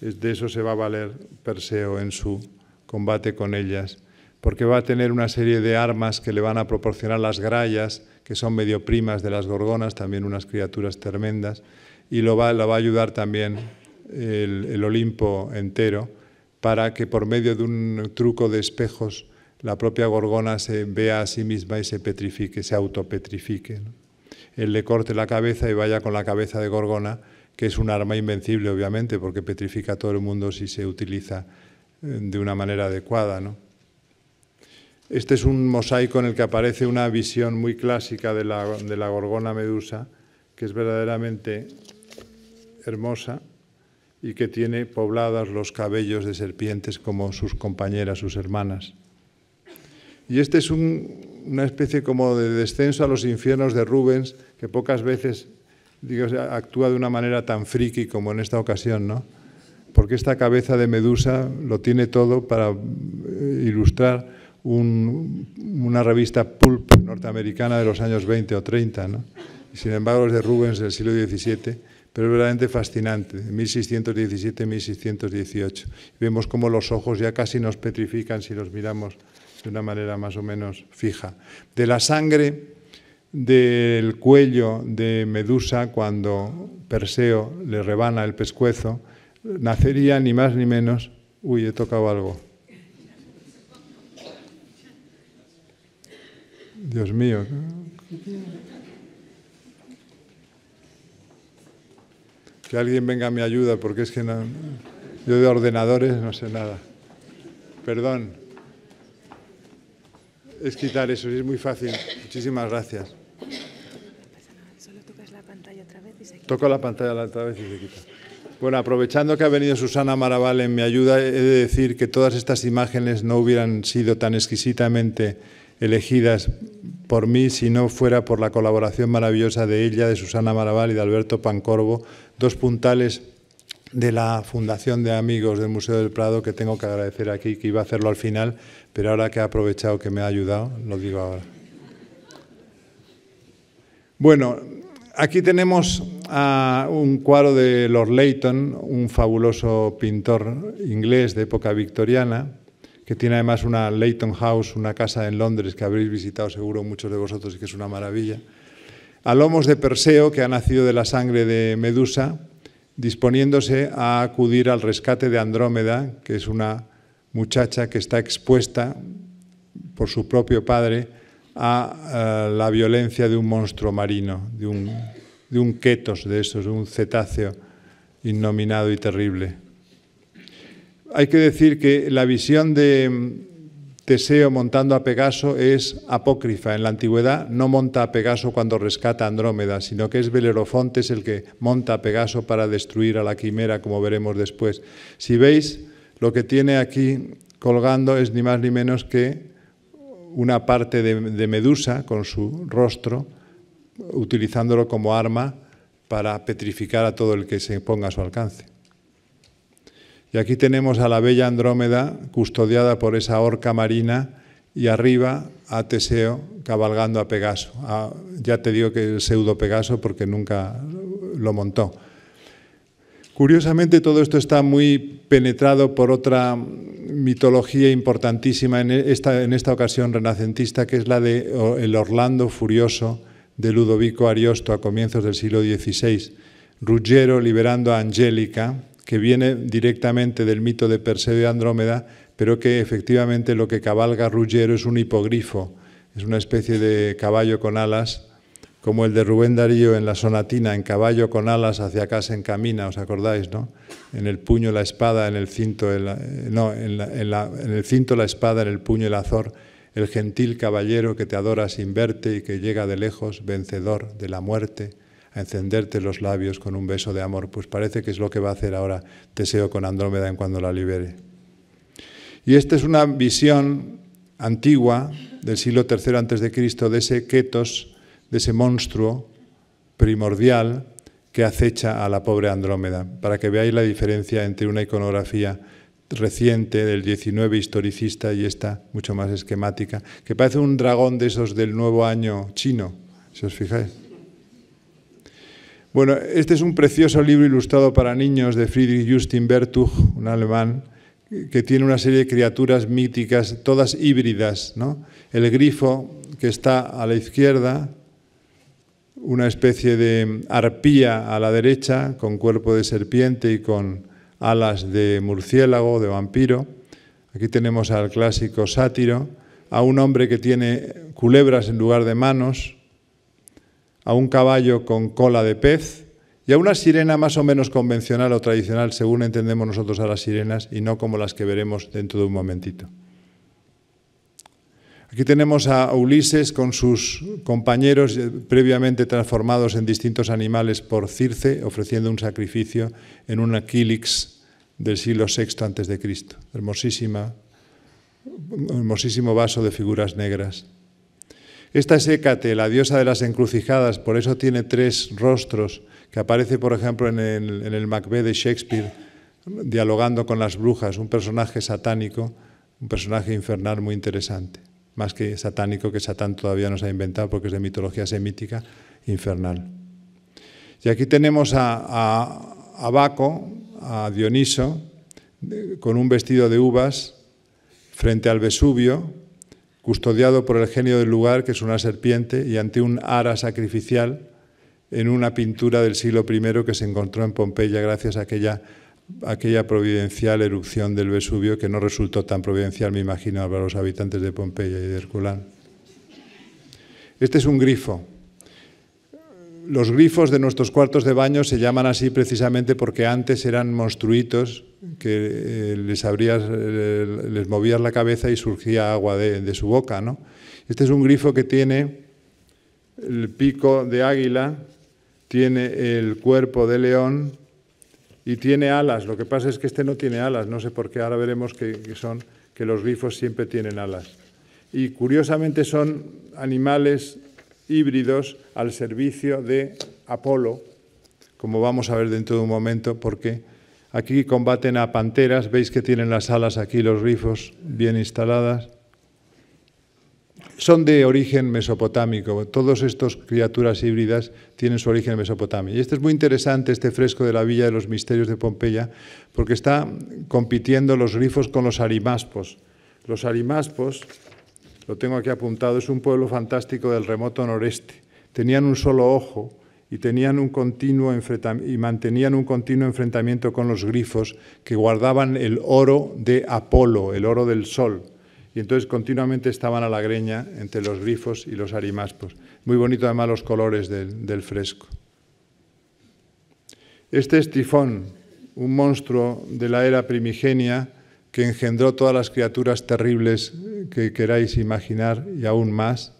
De eso se va a valer Perseo en su combate con ellas, porque va a tener una serie de armas que le van a proporcionar las grayas, que son medio primas de las gorgonas, también unas criaturas tremendas y lo va, la va a ayudar también el, Olimpo entero para que por medio de un truco de espejos la propia gorgona se vea a sí misma y se petrifique, se autopetrifique. Él le corte la cabeza y vaya con la cabeza de gorgona, que es un arma invencible, obviamente, porque petrifica a todo el mundo si se utiliza eh, de una manera adecuada. Este es un mosaico en el que aparece una visión muy clásica de la, de la gorgona medusa, que es verdaderamente hermosa y que tiene pobladas los cabellos de serpientes como sus compañeras, sus hermanas. Y este es una especie como de descenso a los infiernos de Rubens, que pocas veces actúa de una manera tan friki como en esta ocasión, ¿no? Porque esta cabeza de Medusa lo tiene todo para eh, ilustrar una revista pulp norteamericana de los años 20 o 30, sin embargo, es de Rubens del siglo XVII pero es verdaderamente fascinante, 1617-1618. Vemos cómo los ojos ya casi nos petrifican si los miramos de una manera más o menos fija. De la sangre del cuello de Medusa, cuando Perseo le rebana el pescuezo, nacería ni más ni menos, uy, he tocado algo. Dios mío, que alguien venga a mi ayuda, porque es que no, yo de ordenadores no sé nada. Perdón. Es quitar eso, es muy fácil. Muchísimas gracias. la pantalla Toco la pantalla otra vez y se quita. Bueno, aprovechando que ha venido Susana Maraval en mi ayuda, he de decir que todas estas imágenes no hubieran sido tan exquisitamente elegidas por mí si no fuera por la colaboración maravillosa de ella, de Susana Maraval y de Alberto Pancorbo, dos puntales de la Fundación de Amigos del Museo del Prado que tengo que agradecer aquí, que iba a hacerlo al final, pero ahora que ha aprovechado que me ha ayudado, lo digo ahora. Bueno, aquí tenemos a un cuadro de Lord Leighton, un fabuloso pintor inglés de época victoriana, que tiene además una Leighton House, una casa en Londres que habréis visitado seguro muchos de vosotros y que es una maravilla. A lomos de Perseo, que ha nacido de la sangre de Medusa, disponiéndose a acudir al rescate de Andrómeda, que es una muchacha que está expuesta por su propio padre a eh, la violencia de un monstruo marino, de un, de un ketos de esos, de un cetáceo innominado y terrible. Hay que decir que la visión de mm, Teseo montando a Pegaso es apócrifa. En la antigüedad no monta a Pegaso cuando rescata a Andrómeda, sino que es Belerofontes el que monta a Pegaso para destruir a la quimera, como veremos después. Si veis, lo que tiene aquí colgando es ni más ni menos que una parte de Medusa con su rostro, utilizándolo como arma para petrificar a todo el que se ponga a su alcance. Y aquí tenemos a la bella Andrómeda custodiada por esa orca marina y arriba a Teseo cabalgando a Pegaso. Ah, ya te digo que el pseudo Pegaso porque nunca lo montó. Curiosamente todo esto está muy penetrado por otra mitología importantísima en esta, ocasión renacentista, que es la de el Orlando furioso de Ludovico Ariosto a comienzos del siglo XVI. Ruggiero liberando a Angélica, que viene directamente del mito de Perseo y Andrómeda, pero que efectivamente lo que cabalga Ruggiero es un hipogrifo, es una especie de caballo con alas, como el de Rubén Darío en la sonatina, en caballo con alas hacia acá se encamina, ¿os acordáis, no? En el puño la espada, en el cinto, eh, no, en, el cinto la espada, en el puño el azor, el gentil caballero que te adora sin verte y que llega de lejos, vencedor de la muerte a encenderte los labios con un beso de amor, pues parece que es lo que va a hacer ahora Teseo con Andrómeda en cuando la libere. Y esta es una visión antigua del siglo III antes de Cristo de ese ketos, de ese monstruo primordial que acecha a la pobre Andrómeda, para que veáis la diferencia entre una iconografía reciente del 19 historicista y esta mucho más esquemática, que parece un dragón de esos del nuevo año chino, si os fijáis. Bueno, este es un precioso libro ilustrado para niños de Friedrich Justin Bertuch, un alemán, que tiene una serie de criaturas míticas, todas híbridas. El grifo, que está a la izquierda, una especie de arpía a la derecha, con cuerpo de serpiente y con alas de murciélago, de vampiro. Aquí tenemos al clásico sátiro, a un hombre que tiene culebras en lugar de manos, a un caballo con cola de pez y a una sirena más o menos convencional o tradicional, según entendemos nosotros a las sirenas, y no como las que veremos dentro de un momentito. Aquí tenemos a Ulises con sus compañeros eh, previamente transformados en distintos animales por Circe, ofreciendo un sacrificio en una quílix del siglo VI a.C. Hermosísima, hermosísimo vaso de figuras negras. Esta es Écate, la diosa de las encrucijadas, por eso tiene tres rostros, que aparece, por ejemplo, en el, Macbeth de Shakespeare, dialogando con las brujas, un personaje satánico, un personaje infernal muy interesante, más que satánico, que Satán todavía no se ha inventado porque es de mitología semítica, infernal. Y aquí tenemos a Baco, a Dioniso, con un vestido de uvas, frente al Vesubio, custodiado por el genio del lugar, que es una serpiente, y ante un ara sacrificial en una pintura del siglo I que se encontró en Pompeya gracias a aquella, providencial erupción del Vesubio, que no resultó tan providencial, me imagino, para los habitantes de Pompeya y de Herculán. Este es un grifo, los grifos de nuestros cuartos de baño se llaman así precisamente porque antes eran monstruitos que eh, les abrías, eh, les movías la cabeza y surgía agua de, su boca. ¿no? Este es un grifo que tiene el pico de águila, tiene el cuerpo de león y tiene alas. Lo que pasa es que este no tiene alas, no sé por qué. Ahora veremos que, que son, que los grifos siempre tienen alas. Y curiosamente son animales híbridos al servicio de Apolo, como vamos a ver dentro de un momento, porque aquí combaten a panteras, veis que tienen las alas aquí, los rifos bien instaladas. Son de origen mesopotámico, todos estas criaturas híbridas tienen su origen mesopotámico. Y este es muy interesante, este fresco de la Villa de los Misterios de Pompeya, porque está compitiendo los rifos con los arimaspos. Los arimaspos lo tengo aquí apuntado, es un pueblo fantástico del remoto noreste. Tenían un solo ojo y, tenían un continuo y mantenían un continuo enfrentamiento con los grifos que guardaban el oro de Apolo, el oro del sol. Y entonces continuamente estaban a la greña entre los grifos y los arimaspos. Muy bonito además los colores del, del fresco. Este es Tifón, un monstruo de la era primigenia que engendró todas las criaturas terribles eh, que queráis imaginar y aún más,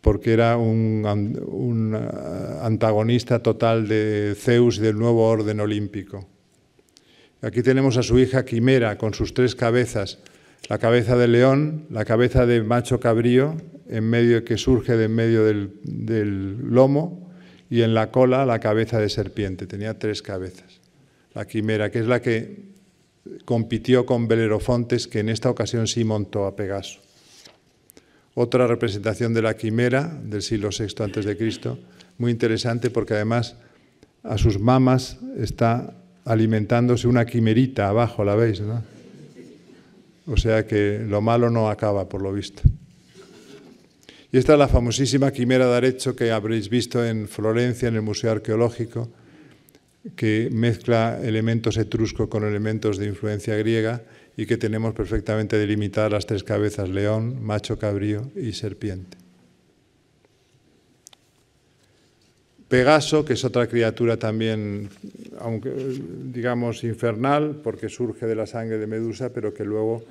porque era un, eh, antagonista total de Zeus del nuevo orden olímpico. Aquí tenemos a su hija Quimera con sus tres cabezas, la cabeza de león, la cabeza de macho cabrío, en medio que surge de en medio del lomo, y en la cola la cabeza de serpiente. Tenía tres cabezas. La quimera, que es la que compitió con Belerofontes, que en esta ocasión sí montó a Pegaso. Otra representación de la quimera del siglo VI a.C., muy interesante porque además a sus mamas está alimentándose una quimerita abajo, ¿la veis? O sea que lo malo no acaba, por lo visto. Y esta es la famosísima quimera de Arecho que habréis visto en Florencia, en el Museo Arqueológico, que mezcla elementos etruscos con elementos de influencia griega y que tenemos perfectamente delimitadas las tres cabezas, león, macho cabrío y serpiente. Pegaso, que es otra criatura también, aunque digamos infernal, porque surge de la sangre de Medusa, pero que luego,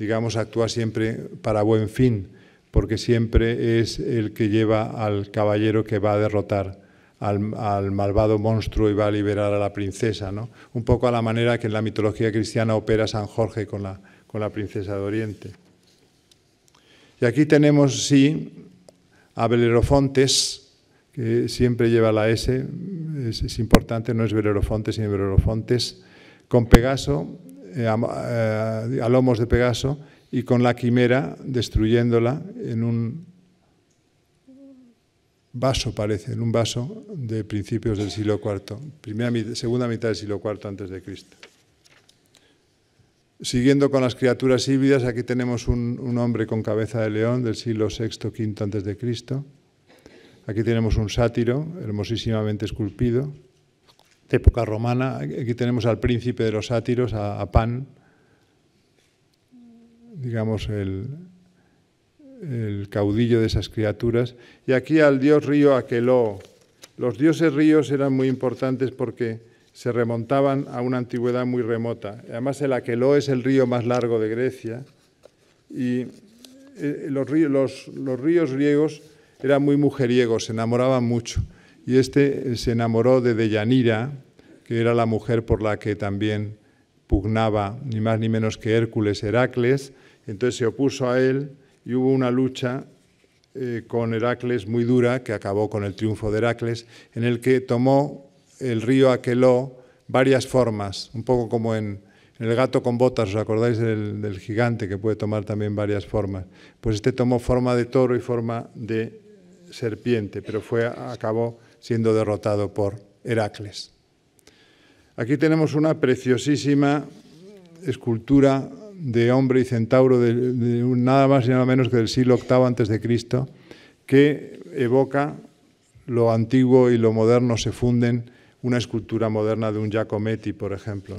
digamos, actúa siempre para buen fin, porque siempre es el que lleva al caballero que va a derrotar al, malvado monstruo y va a liberar a la princesa, ¿no? Un poco a la manera que en la mitología cristiana opera San Jorge con la, con la princesa de Oriente. Y aquí tenemos, sí, a Belerofontes, que siempre lleva la S, es, importante, no es Belerofontes, sino Belerofontes, con Pegaso, eh, eh, a lomos de Pegaso, y con la quimera destruyéndola en un vaso, parece, en un vaso de principios del siglo IV, primera, segunda mitad del siglo IV antes de Cristo. Siguiendo con las criaturas híbridas, aquí tenemos un, hombre con cabeza de león del siglo VI, V antes de Cristo. Aquí tenemos un sátiro hermosísimamente esculpido, de época romana. Aquí tenemos al príncipe de los sátiros, a Pan, digamos el, el caudillo de esas criaturas. Y aquí al dios río Aqueló. Los dioses ríos eran muy importantes porque se remontaban a una antigüedad muy remota. Además, el Aqueló es el río más largo de Grecia y eh, los ríos, griegos eran muy mujeriegos, se enamoraban mucho. Y este eh, se enamoró de Deyanira, que era la mujer por la que también pugnaba ni más ni menos que Hércules, Heracles. Entonces se opuso a él y hubo una lucha eh, con Heracles muy dura que acabó con el triunfo de Heracles, en el que tomó el río Aqueló varias formas, un poco como en, el gato con botas, ¿os acordáis del, del, gigante que puede tomar también varias formas? Pues este tomó forma de toro y forma de serpiente, pero fue, acabó siendo derrotado por Heracles. Aquí tenemos una preciosísima escultura de hombre y centauro de, nada más y nada menos que del siglo VIII antes de Cristo, que evoca lo antiguo y lo moderno se funden, una escultura moderna de un Giacometti, por ejemplo.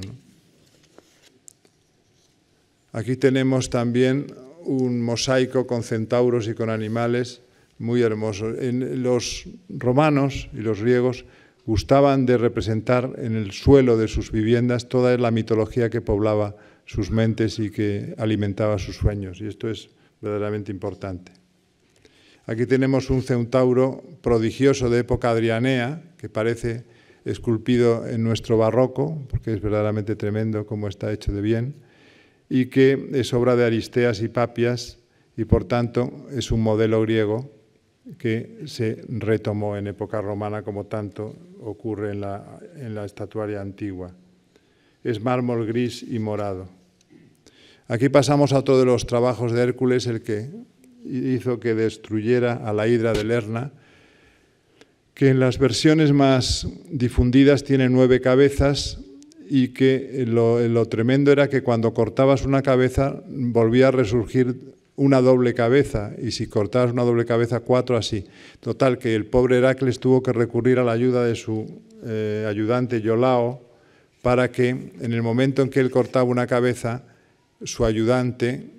Aquí tenemos también un mosaico con centauros y con animales muy hermosos. los romanos y los griegos gustaban de representar en el suelo de sus viviendas toda la mitología que poblaba sus mentes y que alimentaba sus sueños. Y esto es verdaderamente importante. Aquí tenemos un centauro prodigioso de época adrianea, que parece esculpido en nuestro barroco, porque es verdaderamente tremendo cómo está hecho de bien, y que es obra de Aristeas y Papias, y por tanto es un modelo griego que se retomó en época romana, como tanto ocurre en la, en la estatuaria antigua. Es mármol gris y morado. Aquí pasamos a otro de los trabajos de Hércules, el que hizo que destruyera a la hidra de Lerna, que en las versiones más difundidas tiene nueve cabezas y que lo, tremendo era que cuando cortabas una cabeza volvía a resurgir una doble cabeza y si cortabas una doble cabeza cuatro así. Total, que el pobre Heracles tuvo que recurrir a la ayuda de su eh, ayudante Yolao para que en el momento en que él cortaba una cabeza, su ayudante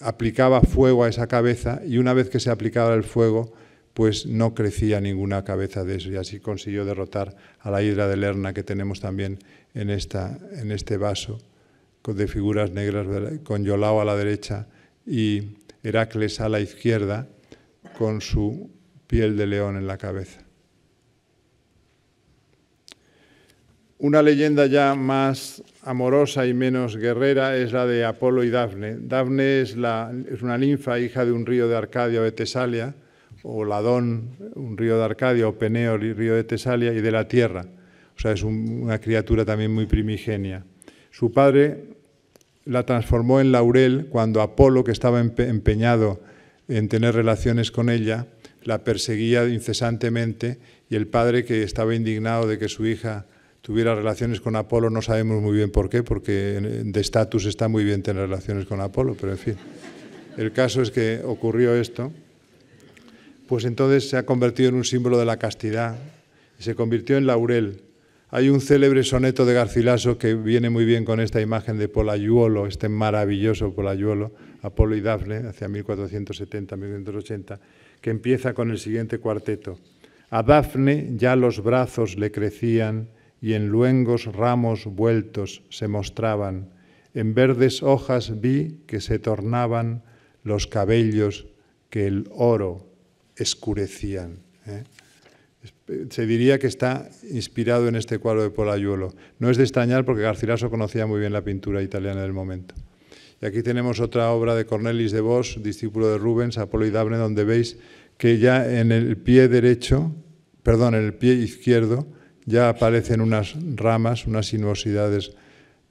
aplicaba fuego a esa cabeza y una vez que se aplicaba el fuego, pues no crecía ninguna cabeza de eso y así consiguió derrotar a la hidra de Lerna que tenemos también en, esta, en este vaso de figuras negras con Yolao a la derecha y Heracles a la izquierda con su piel de león en la cabeza. Una leyenda ya más amorosa y menos guerrera es la de Apolo y Dafne. Dafne es, una ninfa, hija de un río de Arcadia o de Tesalia, o Ladón, un río de Arcadia, o Peneo, río de Tesalia, y de la tierra. O sea, es una criatura también muy primigenia. Su padre la transformó en laurel cuando Apolo, que estaba empeñado en tener relaciones con ella, la perseguía incesantemente y el padre, que estaba indignado de que su hija tuviera relaciones con Apolo, no sabemos muy bien por qué, porque de estatus está muy bien tener relaciones con Apolo, pero en fin. El caso es que ocurrió esto, pues entonces se ha convertido en un símbolo de la castidad y se convirtió en laurel. Hay un célebre soneto de Garcilaso que viene muy bien con esta imagen de Polayuolo, este maravilloso Polayuolo, Apolo y Dafne, hacia 1470-1480, que empieza con el siguiente cuarteto. A Dafne ya los brazos le crecían y en luengos ramos vueltos se mostraban, en verdes hojas vi que se tornaban los cabellos que el oro escurecían. ¿eh? Se diría que está inspirado en este cuadro de Polaiuolo. No es de extrañar porque Garcilaso conocía muy bien la pintura italiana del momento. Y aquí tenemos otra obra de Cornelis de Vos, discípulo de Rubens, Apolo y Dabne, donde veis que ya en el pie derecho, perdón, en el pie izquierdo, ya aparecen unas ramas, unas sinuosidades.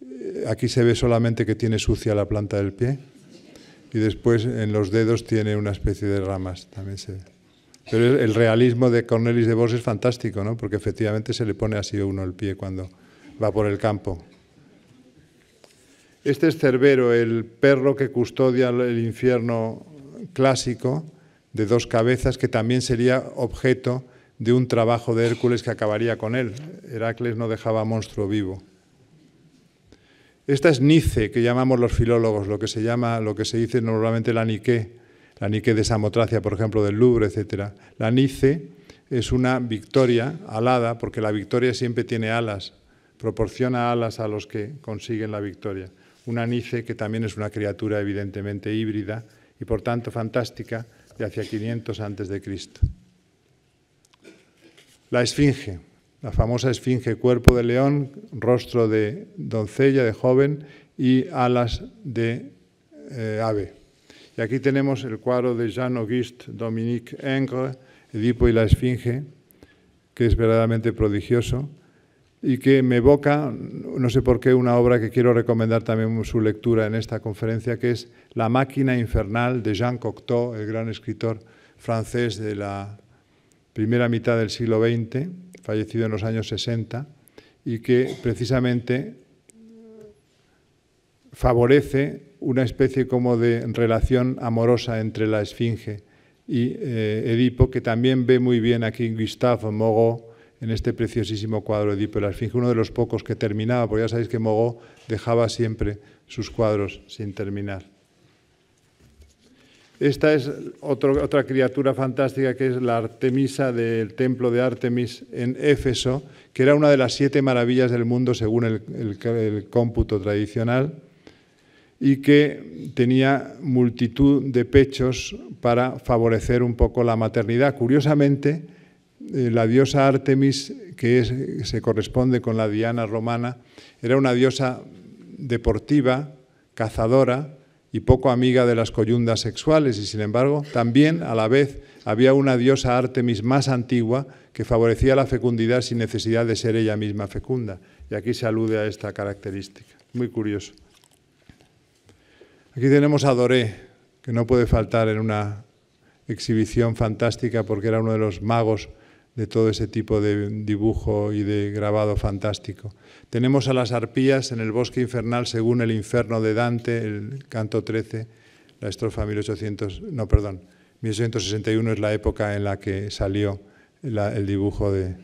Eh, aquí se ve solamente que tiene sucia la planta del pie y después en los dedos tiene una especie de ramas, también se Pero el realismo de Cornelis de Vos es fantástico, ¿no? Porque efectivamente se le pone así a uno el pie cuando va por el campo. Este es Cerbero, el perro que custodia el infierno clásico de dos cabezas, que también sería objeto de un trabajo de Hércules que acabaría con él. Heracles no dejaba monstruo vivo. Esta es Nice, que llamamos los filólogos, lo que se llama, lo que se dice normalmente la Nike, la Nique de Samotracia, por ejemplo, del Louvre, etc. La Nice es una victoria alada, porque la victoria siempre tiene alas, proporciona alas a los que consiguen la victoria. Una Nice que también es una criatura evidentemente híbrida y por tanto fantástica de hacia 500 antes de Cristo. La esfinge, la famosa esfinge, cuerpo de león, rostro de doncella, de joven y alas de eh, ave. Y aquí tenemos el cuadro de Jean-Auguste Dominique Ingres, Edipo y la esfinge, que es verdaderamente prodigioso y que me evoca, no sé por qué, una obra que quiero recomendar también su lectura en esta conferencia, que es La máquina infernal de Jean Cocteau, el gran escritor francés de la primera mitad del siglo XX, fallecido en los años 60, y que precisamente favorece una especie como de relación amorosa entre la Esfinge y eh, Edipo, que también ve muy bien aquí Gustave Mogó en este preciosísimo cuadro Edipo y la Esfinge, uno de los pocos que terminaba, porque ya sabéis que Mogó dejaba siempre sus cuadros sin terminar. Esta es otra criatura fantástica que es la Artemisa del templo de Artemis en Éfeso, que era una de las siete maravillas del mundo según el, cómputo tradicional y que tenía multitud de pechos para favorecer un poco la maternidad. Curiosamente, eh, la diosa Artemis, que se corresponde con la Diana romana, era una diosa deportiva, cazadora, y poco amiga de las coyundas sexuales, y sin embargo, también a la vez había una diosa Artemis más antigua que favorecía la fecundidad sin necesidad de ser ella misma fecunda. Y aquí se alude a esta característica. Muy curioso. Aquí tenemos a Doré, que no puede faltar en una exhibición fantástica porque era uno de los magos de todo ese tipo de dibujo y de grabado fantástico. Tenemos a las arpías en el bosque infernal según el inferno de Dante, el canto 13, la estrofa 1800, no, perdón, 1861 es la época en la que salió el dibujo de...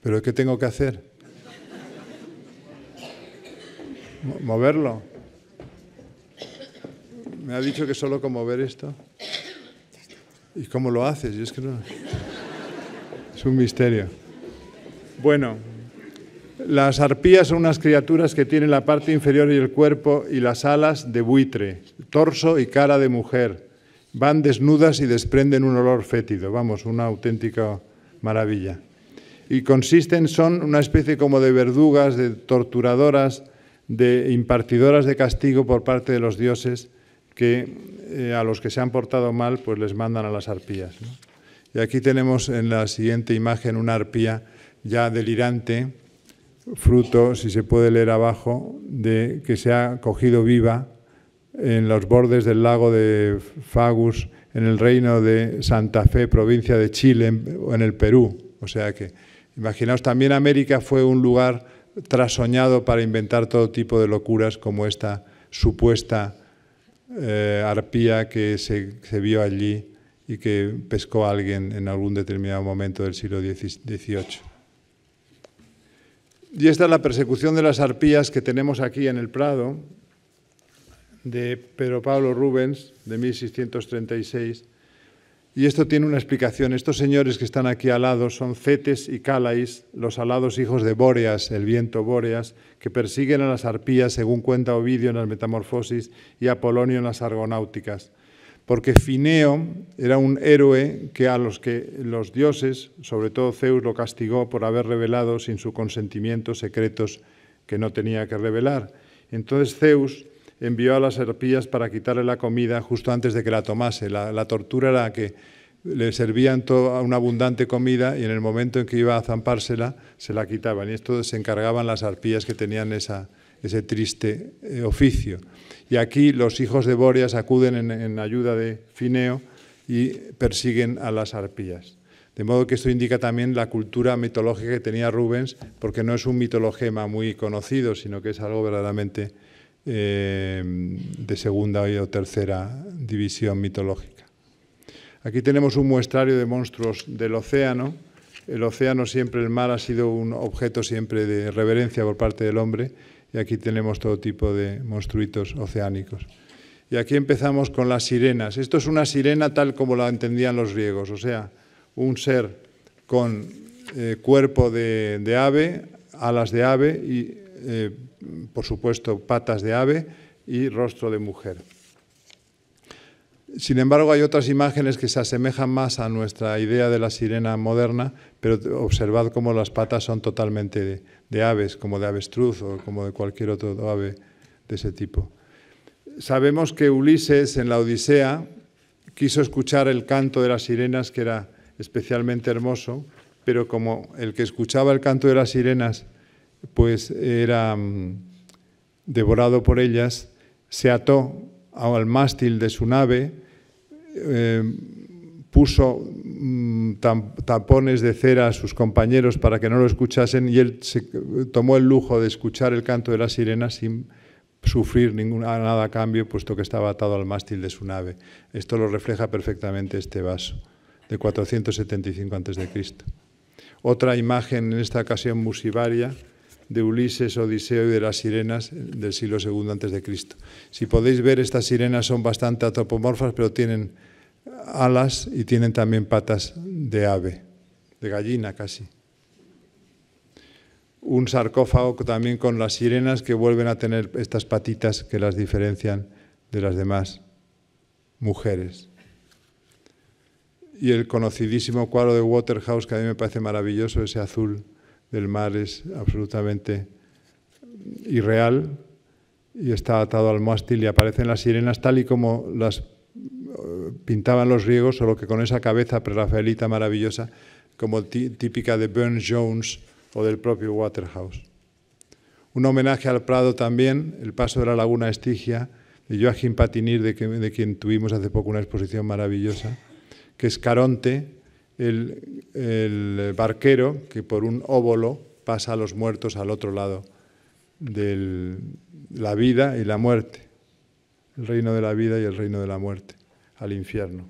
¿Pero qué tengo que hacer? ¿Moverlo? Me ha dicho que solo como ver esto. ¿Y cómo lo haces? es que no. Es un misterio. Bueno, las arpías son unas criaturas que tienen la parte inferior y el cuerpo y las alas de buitre, torso y cara de mujer. Van desnudas y desprenden un olor fétido, vamos, una auténtica maravilla. Y consisten, son una especie como de verdugas, de torturadoras, de impartidoras de castigo por parte de los dioses que eh, a los que se han portado mal pues les mandan a las arpías. Y aquí tenemos en la siguiente imagen una arpía ya delirante, fruto, si se puede leer abajo, de que se ha cogido viva en los bordes del lago de Fagus, en el reino de Santa Fe, provincia de Chile, o en el Perú. O sea que, imaginaos, también América fue un lugar trasoñado para inventar todo tipo de locuras como esta supuesta eh, arpía que se, vio allí y que pescó alguien en algún determinado momento del siglo XVIII. Y esta es la persecución de las arpías que tenemos aquí en el Prado, de Pedro Pablo Rubens, de 1636 y esto tiene una explicación. Estos señores que están aquí al lado son Cetes y Calais, los alados hijos de Bóreas, el viento Bóreas, que persiguen a las arpías, según cuenta Ovidio en las Metamorfosis y Apolonio en las Argonáuticas. Porque Fineo era un héroe que a los que los dioses, sobre todo Zeus, lo castigó por haber revelado sin su consentimiento secretos que no tenía que revelar. Entonces Zeus envió a las arpías para quitarle la comida justo antes de que la tomase. La, tortura era que le servían toda una abundante comida y en el momento en que iba a zampársela se la quitaban. Y esto se encargaban las arpías que tenían ese triste eh, oficio. Y aquí los hijos de Bóreas acuden en, en ayuda de Fineo y persiguen a las arpías. De modo que esto indica también la cultura mitológica que tenía Rubens, porque no es un mitologema muy conocido, sino que es algo verdaderamente eh, de segunda o tercera división mitológica. Aquí tenemos un muestrario de monstruos del océano. El océano siempre, el mar ha sido un objeto siempre de reverencia por parte del hombre y aquí tenemos todo tipo de monstruitos oceánicos. Y aquí empezamos con las sirenas. Esto es una sirena tal como la entendían los griegos, o sea, un ser con eh, cuerpo de, de ave, alas de ave y eh, por supuesto, patas de ave y rostro de mujer. Sin embargo, hay otras imágenes que se asemejan más a nuestra idea de la sirena moderna, pero observad cómo las patas son totalmente de aves, como de avestruz o como de cualquier otro ave de ese tipo. Sabemos que Ulises en la Odisea quiso escuchar el canto de las sirenas, que era especialmente hermoso, pero como el que escuchaba el canto de las sirenas pues era mm, devorado por ellas, se ató al mástil de su nave, eh, puso mm, tapones de cera a sus compañeros para que no lo escuchasen y él se tomó el lujo de escuchar el canto de la sirena sin sufrir ninguna, nada a cambio, puesto que estaba atado al mástil de su nave. Esto lo refleja perfectamente este vaso de 475 a.C. Otra imagen en esta ocasión musivaria de Ulises, Odiseo y de las sirenas del siglo II a.C. Si podéis ver, estas sirenas son bastante antropomorfas, pero tienen alas y tienen también patas de ave, de gallina casi. Un sarcófago también con las sirenas que vuelven a tener estas patitas que las diferencian de las demás mujeres. Y el conocidísimo cuadro de Waterhouse, que a mí me parece maravilloso, ese azul del mar es absolutamente irreal y está atado al mástil y aparecen las sirenas tal y como las eh, pintaban los griegos, lo que con esa cabeza pre-rafaelita maravillosa, como típica de Burne Jones o del propio Waterhouse. Un homenaje al Prado también, el paso de la laguna Estigia, de Joachim Patinir, de, de quien tuvimos hace poco una exposición maravillosa, que es Caronte, el, barquero que por un óvolo pasa a los muertos al otro lado de la vida y la muerte, el reino de la vida y el reino de la muerte, al infierno.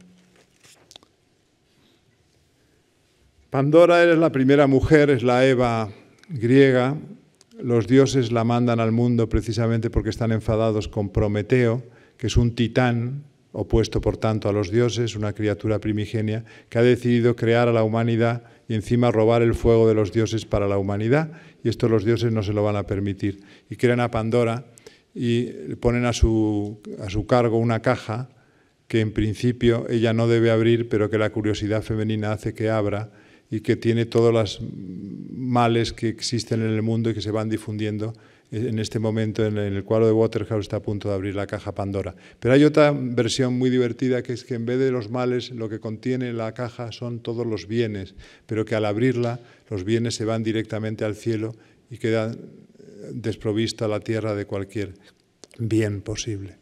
Pandora es la primera mujer, es la Eva griega. Los dioses la mandan al mundo precisamente porque están enfadados con Prometeo, que es un titán opuesto por tanto a los dioses, una criatura primigenia que ha decidido crear a la humanidad y encima robar el fuego de los dioses para la humanidad, y esto los dioses no se lo van a permitir. Y crean a Pandora y ponen a su, cargo una caja que en principio ella no debe abrir, pero que la curiosidad femenina hace que abra y que tiene todos los males que existen en el mundo y que se van difundiendo en este momento en el cuadro de Waterhouse está a punto de abrir la caja Pandora. Pero hay otra versión muy divertida que es que en vez de los males lo que contiene la caja son todos los bienes, pero que al abrirla los bienes se van directamente al cielo y queda eh, desprovista la tierra de cualquier bien posible.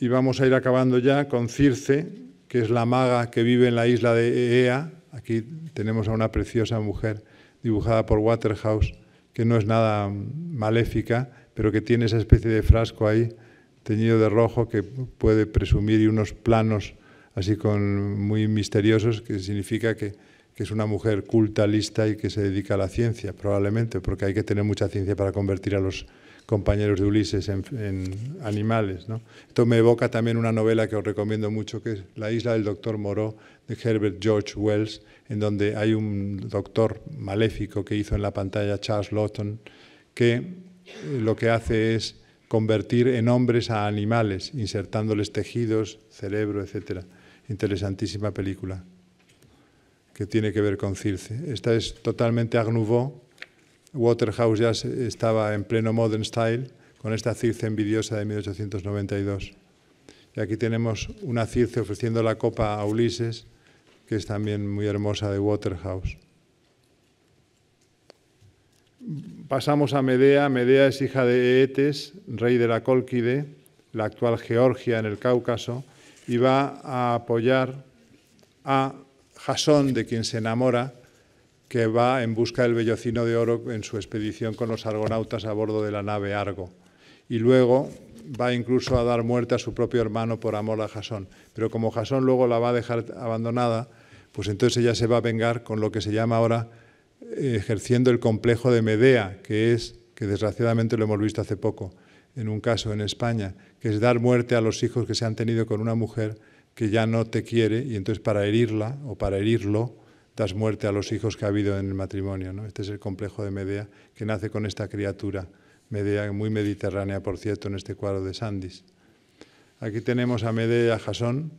Y vamos a ir acabando ya con Circe, que es la maga que vive en la isla de Ea. Aquí tenemos a una preciosa mujer dibujada por Waterhouse que no es nada maléfica, pero que tiene esa especie de frasco ahí teñido de rojo que puede presumir y unos planos así con muy misteriosos que significa que, es una mujer culta, lista y que se dedica a la ciencia, probablemente, porque hay que tener mucha ciencia para convertir a los compañeros de Ulises en, animales. ¿no? Esto me evoca también una novela que os recomiendo mucho, que es La isla del doctor Moreau, de Herbert George Wells, en donde hay un doctor maléfico que hizo en la pantalla Charles Lawton, que eh, lo que hace es convertir en hombres a animales, insertándoles tejidos, cerebro, etc. Interesantísima película que tiene que ver con Circe. Esta es totalmente agnuvo. Waterhouse ya estaba en pleno Modern Style con esta Circe envidiosa de 1892. Y aquí tenemos una Circe ofreciendo la copa a Ulises, que es también muy hermosa de Waterhouse. Pasamos a Medea. Medea es hija de Eetes, rey de la Cólquide, la actual Georgia en el Cáucaso, y va a apoyar a Jasón, de quien se enamora, que va en busca del vellocino de oro en su expedición con los argonautas a bordo de la nave Argo. Y luego va incluso a dar muerte a su propio hermano por amor a Jasón. Pero como Jasón luego la va a dejar abandonada, pues entonces ella se va a vengar con lo que se llama ahora eh, ejerciendo el complejo de Medea, que es, que desgraciadamente lo hemos visto hace poco en un caso en España, que es dar muerte a los hijos que se han tenido con una mujer que ya no te quiere y entonces para herirla o para herirlo das muerte a los hijos que ha habido en el matrimonio. Este es el complejo de Medea que nace con esta criatura, Medea muy mediterránea, por cierto, en este cuadro de Sandis. Aquí tenemos a Medea Jasón,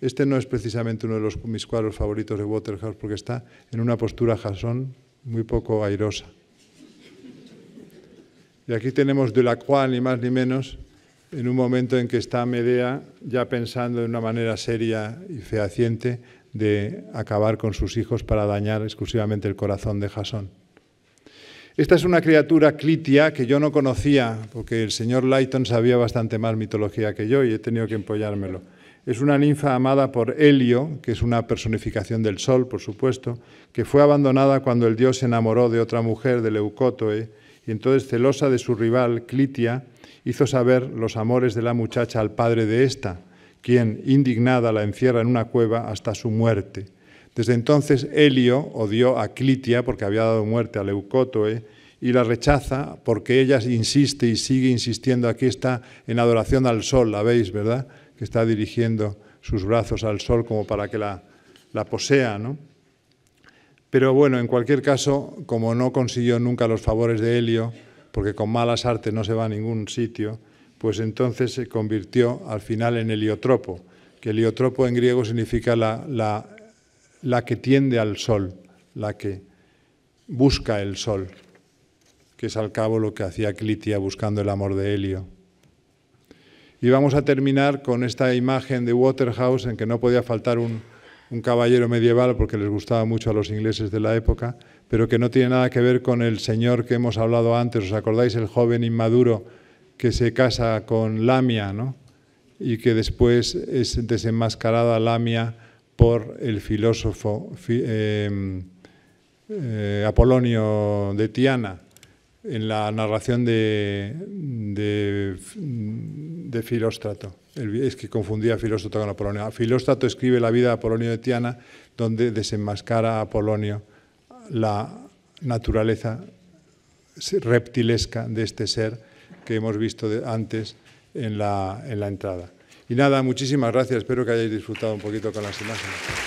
este no es precisamente uno de los, mis cuadros favoritos de Waterhouse porque está en una postura jasón muy poco airosa. Y aquí tenemos de la Delacroix, ni más ni menos, en un momento en que está Medea ya pensando de una manera seria y fehaciente de acabar con sus hijos para dañar exclusivamente el corazón de Jasón. Esta es una criatura clitia que yo no conocía, porque el señor Lighton sabía bastante más mitología que yo y he tenido que empollármelo es una ninfa amada por Helio, que es una personificación del sol, por supuesto, que fue abandonada cuando el dios se enamoró de otra mujer, de Leucótoe, y entonces, celosa de su rival, Clitia, hizo saber los amores de la muchacha al padre de esta, quien, indignada, la encierra en una cueva hasta su muerte. Desde entonces Helio odió a Clitia porque había dado muerte a Leucótoe y la rechaza porque ella insiste y sigue insistiendo, aquí está, en adoración al sol, la veis, ¿verdad? que está dirigiendo sus brazos al sol como para que la, posea, ¿no? Pero bueno, en cualquier caso, como no consiguió nunca los favores de Helio, porque con malas artes no se va a ningún sitio, pues entonces se convirtió al final en heliotropo, que heliotropo en griego significa la, la que tiende al sol, la que busca el sol, que es al cabo lo que hacía Clitia buscando el amor de Helio. Y vamos a terminar con esta imagen de Waterhouse en que no podía faltar un, caballero medieval porque les gustaba mucho a los ingleses de la época, pero que no tiene nada que ver con el señor que hemos hablado antes. ¿Os acordáis? El joven inmaduro que se casa con Lamia, Y que después es desenmascarada Lamia por el filósofo em, eh, Apolonio de Tiana en la narración de, de, Filóstrato. Es que confundía a Filóstrato con Apolonio. Ah, Filóstrato escribe la vida de Apolonio de Tiana, donde desenmascara a Apolonio la naturaleza reptilesca de este ser que hemos visto antes en la, en la entrada. Y nada, muchísimas gracias. Espero que hayáis disfrutado un poquito con las imágenes.